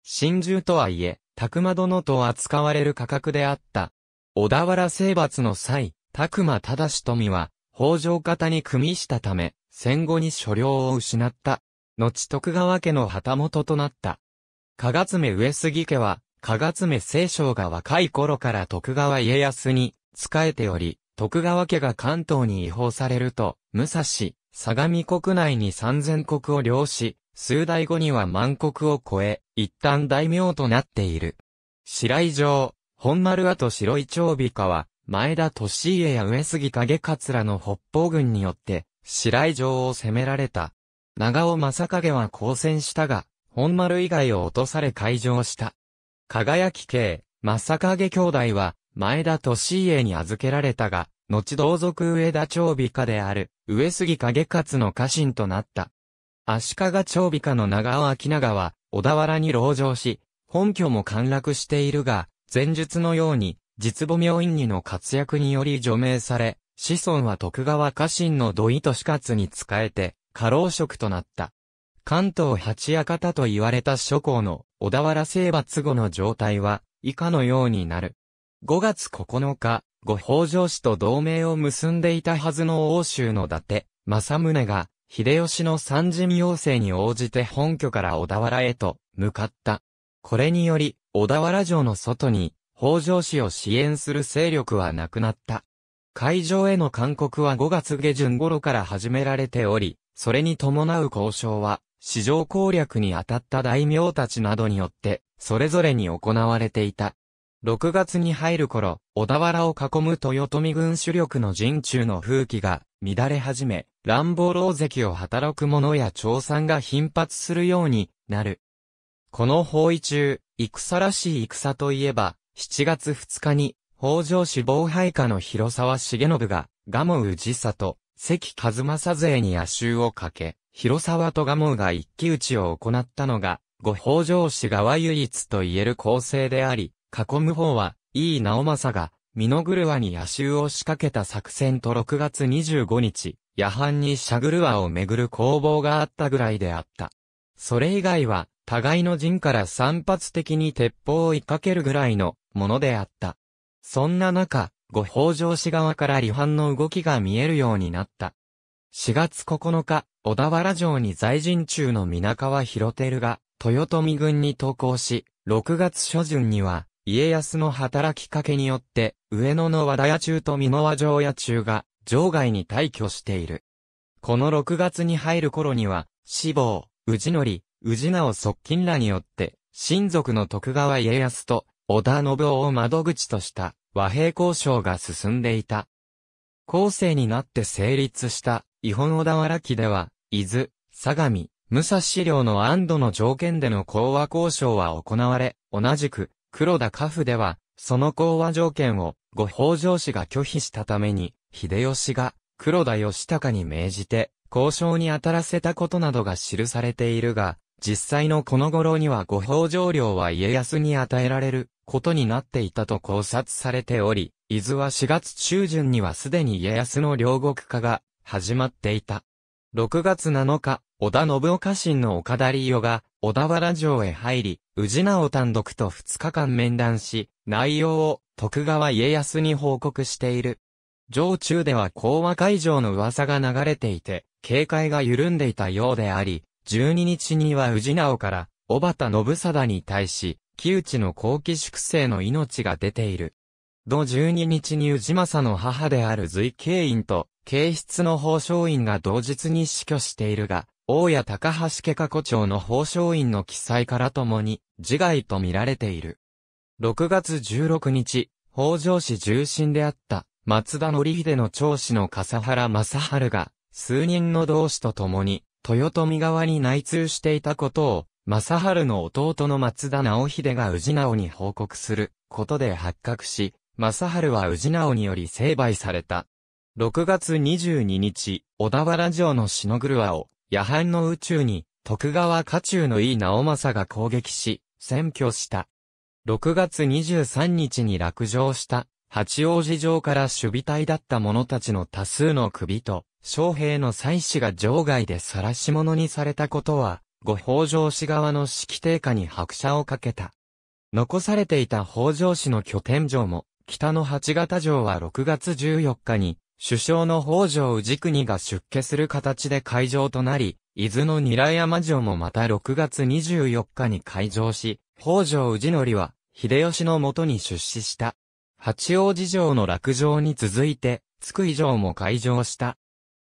侵入とはいえ、拓間殿と扱われる価格であった。小田原征伐の際、拓間忠富は、北条方に組みしたため、戦後に所領を失った。後徳川家の旗本となった。加賀爪上杉家は、加賀爪清少が若い頃から徳川家康に仕えており、徳川家が関東に違法されると、武蔵、相模国内に三千国を領し、数代後には万国を超え、一旦大名となっている。白井城、本丸跡白井町尾家は、前田利家や上杉景桂の北方軍によって、白井城を攻められた。長尾正影は交戦したが、本丸以外を落とされ開城した。輝き系、正影兄弟は、前田利家に預けられたが、後同族上田長美家である、上杉影勝の家臣となった。足利長美家の長尾明長は、小田原に籠城し、本拠も陥落しているが、前述のように、実母明院にの活躍により除名され、子孫は徳川家臣の土井利勝に仕えて、過労職となった。関東八館と言われた諸侯の小田原征伐後の状態は、以下のようになる。5月9日、御北条氏と同盟を結んでいたはずの欧州の伊達、政宗が、秀吉の三人要請に応じて本拠から小田原へと向かった。これにより、小田原城の外に、北条氏を支援する勢力はなくなった。会場への勧告は5月下旬頃から始められており、それに伴う交渉は、市場攻略に当たった大名たちなどによって、それぞれに行われていた。6月に入る頃、小田原を囲む豊臣軍主力の陣中の風紀が乱れ始め、乱暴狼石を働く者や調産が頻発するようになる。この包囲中、戦らしい戦といえば、7月2日に、北条氏防廃下の広沢重信が、蒲生氏里、関和正勢に野襲をかけ、広沢と蒲生が一騎打ちを行ったのが、ご北条氏側唯一と言える構成であり、囲む方は、井伊直政が、美濃車に野襲を仕掛けた作戦と6月25日、夜半にシャグルワをめぐる攻防があったぐらいであった。それ以外は、互いの陣から散発的に鉄砲を追いかけるぐらいのものであった。そんな中、ご北条氏側から離反の動きが見えるようになった。4月9日、小田原城に在陣中の皆川広照が、豊臣軍に投降し、6月初旬には、家康の働きかけによって、上野の和田屋中と美濃和城屋中が、城外に退去している。この6月に入る頃には、死亡、氏則、氏直側近らによって、親族の徳川家康と、織田信夫を窓口とした和平交渉が進んでいた。後世になって成立した日本小田原期では、伊豆、相模、武蔵領の安堵の条件での講和交渉は行われ、同じく、黒田家府では、その講和条件を、ご北条氏が拒否したために、秀吉が、黒田義隆に命じて、交渉に当たらせたことなどが記されているが、実際のこの頃にはご北条領は家康に与えられることになっていたと考察されており、伊豆は4月中旬にはすでに家康の両国化が始まっていた。6月7日、織田信夫家臣の岡田理代が、小田原城へ入り、宇治直単独と2日間面談し、内容を徳川家康に報告している。城中では講和会場の噂が流れていて、警戒が緩んでいたようであり、12日には宇治直から、小畑信貞に対し、木内の後期粛清の命が出ている。土12日に宇治政の母である随慶院と、慶室の宝生院が同日に死去しているが、大谷高橋家過去町の宝生院の記載からともに、自害と見られている。6月16日、北条氏重臣であった、松田則秀の長子の笠原正春が、数人の同志と共に、豊臣側に内通していたことを、正春の弟の松田直秀が宇治直に報告することで発覚し、正春は治直により成敗された。6月22日、小田原城の篠車を、夜半の宇宙に、徳川家中の井直政が攻撃し、占拠した。6月23日に落城した、八王子城から守備隊だった者たちの多数の首と、将兵の妻子が城外で晒し者にされたことは、ご北条氏側の式定下に拍車をかけた。残されていた北条氏の拠点城も、北の八方城は6月14日に、首相の北条氏国が出家する形で会場となり、伊豆の韮山城もまた6月24日に会場し、北条氏則は、秀吉のもとに出資した。八王子城の落城に続いて、津久井城も会場した。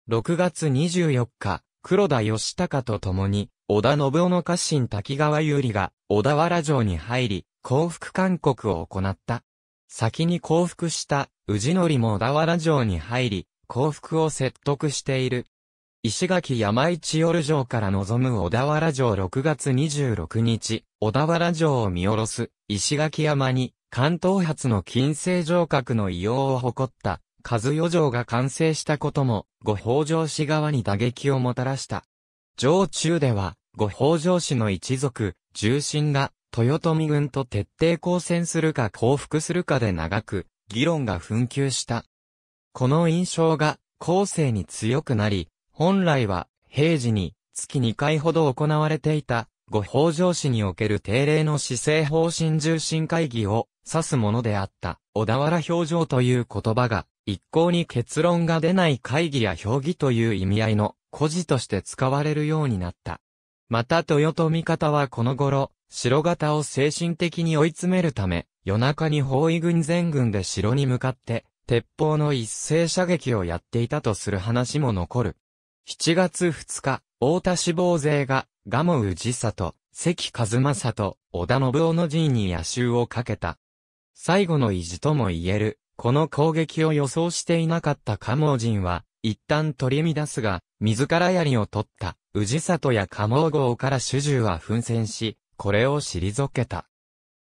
6月24日、黒田義高と共に、織田信夫の家臣滝川有利が、小田原城に入り、幸福勧告を行った。先に降伏したの則も小田原城に入り、降伏を説得している。石垣山一夜城から望む小田原城6月26日、小田原城を見下ろす石垣山に関東発の金星城郭の異様を誇った和代城が完成したことも、御法城市側に打撃をもたらした。城中では、御法城市の一族、重臣が豊臣軍と徹底抗戦するか降伏するかで長く、議論が紛糾した。この印象が、後世に強くなり、本来は、平時に、月2回ほど行われていた、ご法上市における定例の施政方針重心会議を指すものであった、小田原表情という言葉が、一向に結論が出ない会議や評議という意味合いの、孤児として使われるようになった。また豊臣方はこの頃、城型を精神的に追い詰めるため、夜中に包囲軍全軍で城に向かって、鉄砲の一斉射撃をやっていたとする話も残る。7月2日、大田志望勢が、蒲生氏里、関和正と、織田信夫の陣に野襲をかけた。最後の意地とも言える、この攻撃を予想していなかった蒲生人は、一旦取り乱すが、自ら槍を取った、氏里や蒲生号から主従は奮戦し、これを退けた。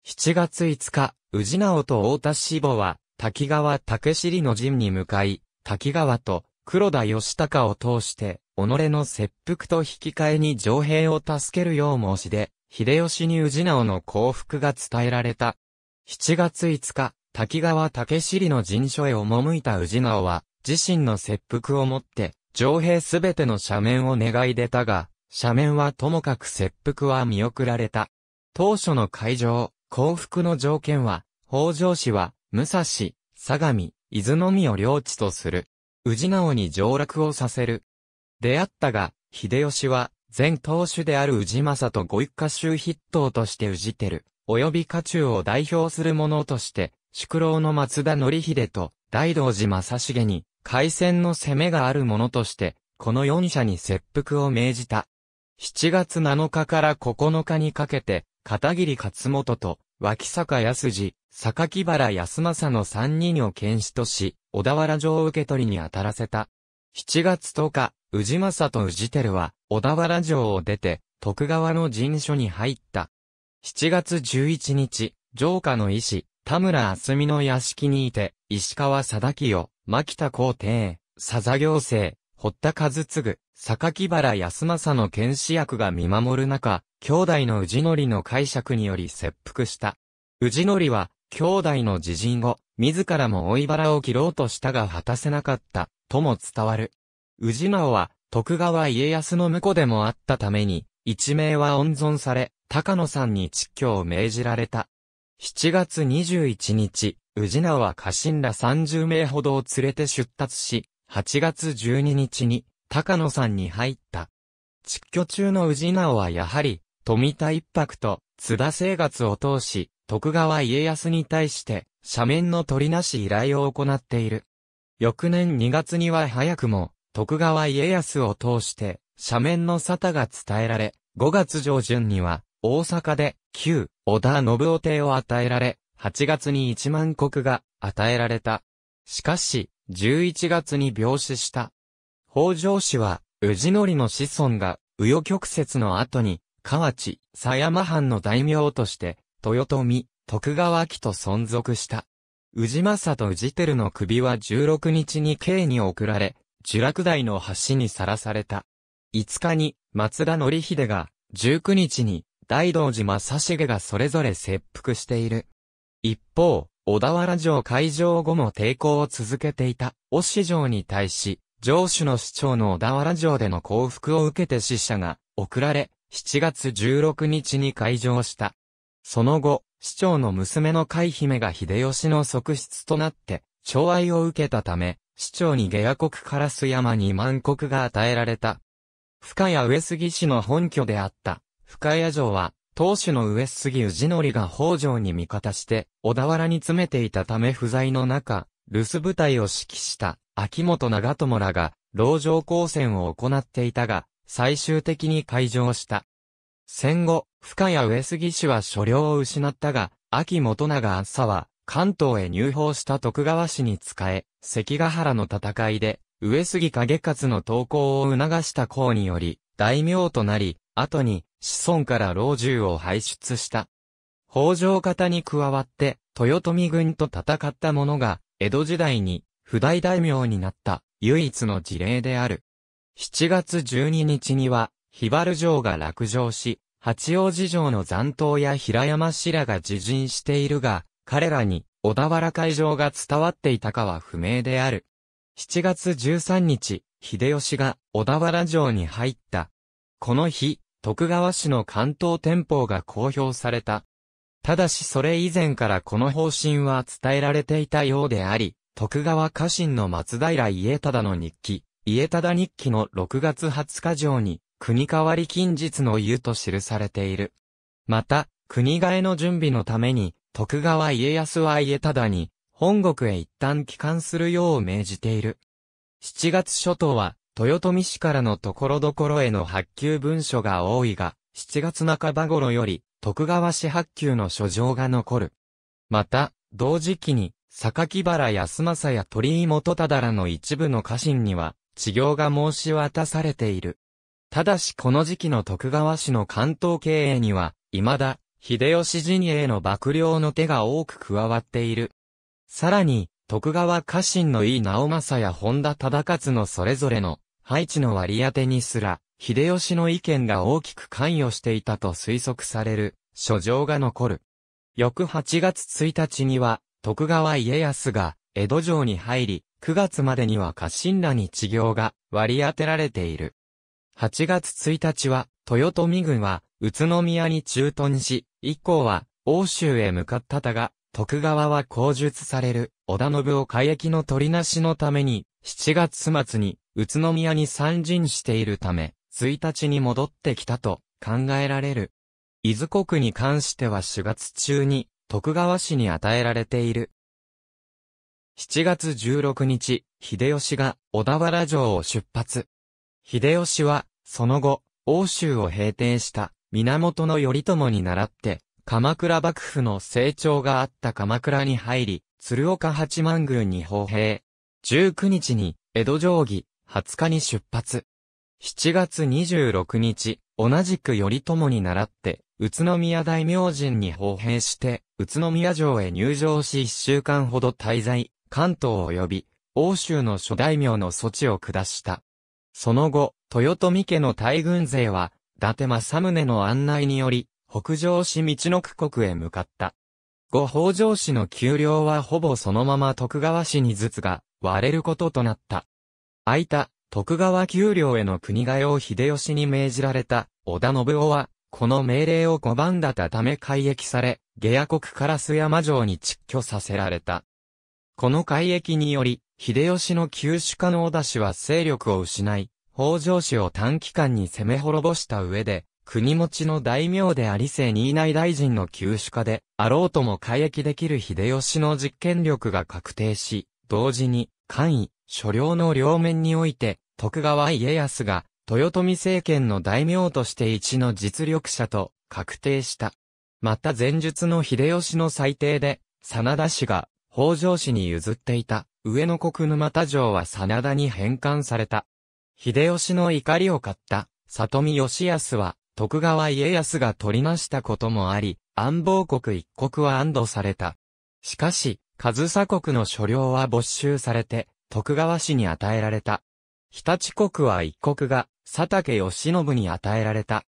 7月5日、宇治直と大田志保は、滝川竹尻の陣に向かい、滝川と黒田義隆を通して、己の切腹と引き換えに上兵を助けるよう申し出、秀吉に宇治直の降伏が伝えられた。7月5日、滝川竹尻の陣所へ赴いた宇治直は、自身の切腹をもって、上兵すべての斜面を願い出たが、斜面はともかく切腹は見送られた。当初の会場、降伏の条件は、北条氏は、武蔵、相模、伊豆のみを領地とする。宇治直に上洛をさせる。出会ったが、秀吉は、前当主である宇治政とご一家衆筆頭として宇治てる、及び家中を代表する者として、宿老の松田則秀と、大道寺正重に、海戦の攻めがある者として、この四者に切腹を命じた。7月7日から9日にかけて、片桐勝元と、脇坂康次、榊原康政の3人を検視とし、小田原城受け取りに当たらせた。7月10日、宇治政と宇治照は、小田原城を出て、徳川の陣所に入った。7月11日、城下の医師、田村明美の屋敷にいて、石川貞清、牧田皇帝、佐々行政、堀田和次、榊原康政の剣士役が見守る中、兄弟の氏則の解釈により切腹した。氏則は、兄弟の自陣を、自らも追い腹を切ろうとしたが果たせなかった、とも伝わる。氏直は、徳川家康の婿でもあったために、一命は温存され、高野さんに蟄居を命じられた。7月21日、宇治名は家臣ら30名ほどを連れて出立し、8月12日に高野山に入った。蟄居中の宇治直はやはり、富田一泊と津田生活を通し、徳川家康に対して、斜面の取りなし依頼を行っている。翌年2月には早くも、徳川家康を通して、斜面の沙汰が伝えられ、5月上旬には、大阪で、旧、織田信夫邸を与えられ、8月に1万国が与えられた。しかし、11月に病死した。北条氏は、治則の子孫が、右与曲折の後に、河内、狭山藩の大名として、豊臣、徳川家と存続した。宇治政と宇治輝の首は16日に刑に送られ、呪落台の橋にさらされた。5日に、松田則秀が、19日に、大道寺正重がそれぞれ切腹している。一方、小田原城開城後も抵抗を続けていた、押し城に対し、城主の市長の小田原城での降伏を受けて死者が送られ、7月16日に開城した。その後、市長の娘の海姫が秀吉の側室となって、寵愛を受けたため、市長に下野国からス山に万国が与えられた。深谷上杉氏の本拠であった、深谷城は、当主の上杉氏則が北条に味方して、小田原に詰めていたため不在の中、留守部隊を指揮した秋元長友らが、牢城交戦を行っていたが、最終的に開場した。戦後、深谷上杉氏は所領を失ったが、秋元長朝は、関東へ入邦した徳川氏に仕え、関ヶ原の戦いで、上杉景勝の投降を促した功により、大名となり、後に、子孫から老中を輩出した。北条方に加わって、豊臣軍と戦った者が、江戸時代に、不代大名になった、唯一の事例である。7月12日には、日原城が落城し、八王子城の残党や平山氏らが自陣しているが、彼らに小田原会場が伝わっていたかは不明である。7月13日、秀吉が小田原城に入った。この日、徳川氏の関東店舗が公表された。ただしそれ以前からこの方針は伝えられていたようであり、徳川家臣の松平家忠の日記、家忠日記の6月20日上に、国変わり近日の湯と記されている。また、国替えの準備のために、徳川家康は家忠に、本国へ一旦帰還するよう命じている。7月初頭は、豊臣市からのところどころへの発給文書が多いが、7月半ば頃より、徳川市発給の書状が残る。また、同時期に、榊原康政や鳥居元忠らの一部の家臣には、治療が申し渡されている。ただしこの時期の徳川氏の関東経営には、未だ、秀吉陣営の幕僚の手が多く加わっている。さらに、徳川家臣の井直政や本田忠勝のそれぞれの配置の割り当てにすら、秀吉の意見が大きく関与していたと推測される、書状が残る。翌8月1日には、徳川家康が、江戸城に入り、9月までには家臣らに治療が割り当てられている。8月1日は、豊臣軍は、宇都宮に駐屯し、以降は、欧州へ向かっただが、徳川は口述される、織田信を海役の取りなしのために、7月末に宇都宮に参陣しているため、1日に戻ってきたと考えられる。伊豆国に関しては4月中に徳川氏に与えられている。7月16日、秀吉が小田原城を出発。秀吉は、その後、欧州を平定した源頼朝に倣って、鎌倉幕府の成長があった鎌倉に入り、鶴岡八幡宮に奉兵。19日に、江戸定義、20日に出発。7月26日、同じく頼朝に倣って、宇都宮大明神に奉兵して、宇都宮城へ入城し1週間ほど滞在、関東及び、欧州の諸大名の措置を下した。その後、豊臣家の大軍勢は、伊達政宗の案内により、北上し道の区国へ向かった。ご北条氏の丘陵はほぼそのまま徳川氏にずつが、割れることとなった。空いた徳川丘陵への国替えを秀吉に命じられた織田信夫は、この命令を拒んだたため改役され、下野国から須山城に蟄居させられた。この改役により、秀吉の旧主家の織田氏は勢力を失い、北条氏を短期間に攻め滅ぼした上で、国持ちの大名であり政にいない大臣の旧主家で、あろうとも改役できる秀吉の実権力が確定し、同時に、官位、所領の両面において、徳川家康が、豊臣政権の大名として一の実力者と確定した。また前述の秀吉の裁定で、真田氏が北条氏に譲っていた上野国沼田城は真田に返還された。秀吉の怒りを買った里見義康は徳川家康が取りなしたこともあり、安房国一国は安堵された。しかし、上総国の所領は没収されて、徳川氏に与えられた。日立国は一国が、佐竹義信に与えられた。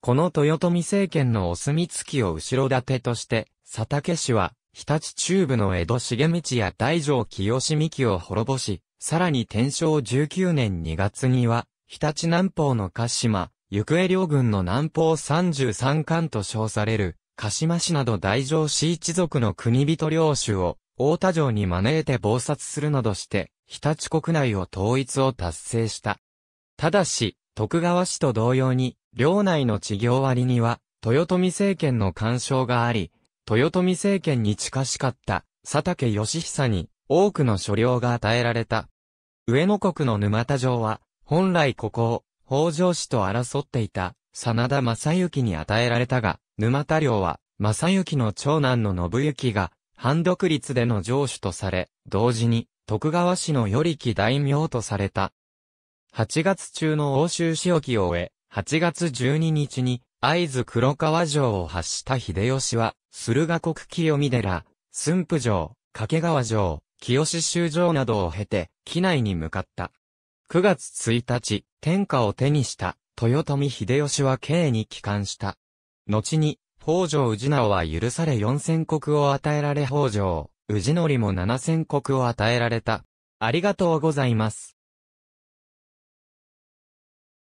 この豊臣政権のお墨付きを後ろ盾として、佐竹氏は、日立中部の江戸重道や大城清美期を滅ぼし、さらに天正19年2月には、日立南方の鹿島、行方両軍の南方33巻と称される、鹿島市など大乗市一族の国人領主を、大田城に招いて謀殺するなどして、日立国内を統一を達成した。ただし、徳川氏と同様に、領内の地業割には、豊臣政権の干渉があり、豊臣政権に近しかった、佐竹義久に、多くの所領が与えられた。上野国の沼田城は、本来ここを、北条氏と争っていた、真田正幸に与えられたが、沼田領は、正幸の長男の信行が、反独立での城主とされ、同時に、徳川氏の与木大名とされた。8月中の欧州仕置きを終え、8月12日に、合津黒川城を発した秀吉は、駿河国清見寺、駿府城、掛川城、清志州城などを経て、機内に向かった。9月1日、天下を手にした、豊臣秀吉は京に帰還した。後に、北条氏直は許され四千国を与えられ北条、氏則も七千国を与えられた。ありがとうございます。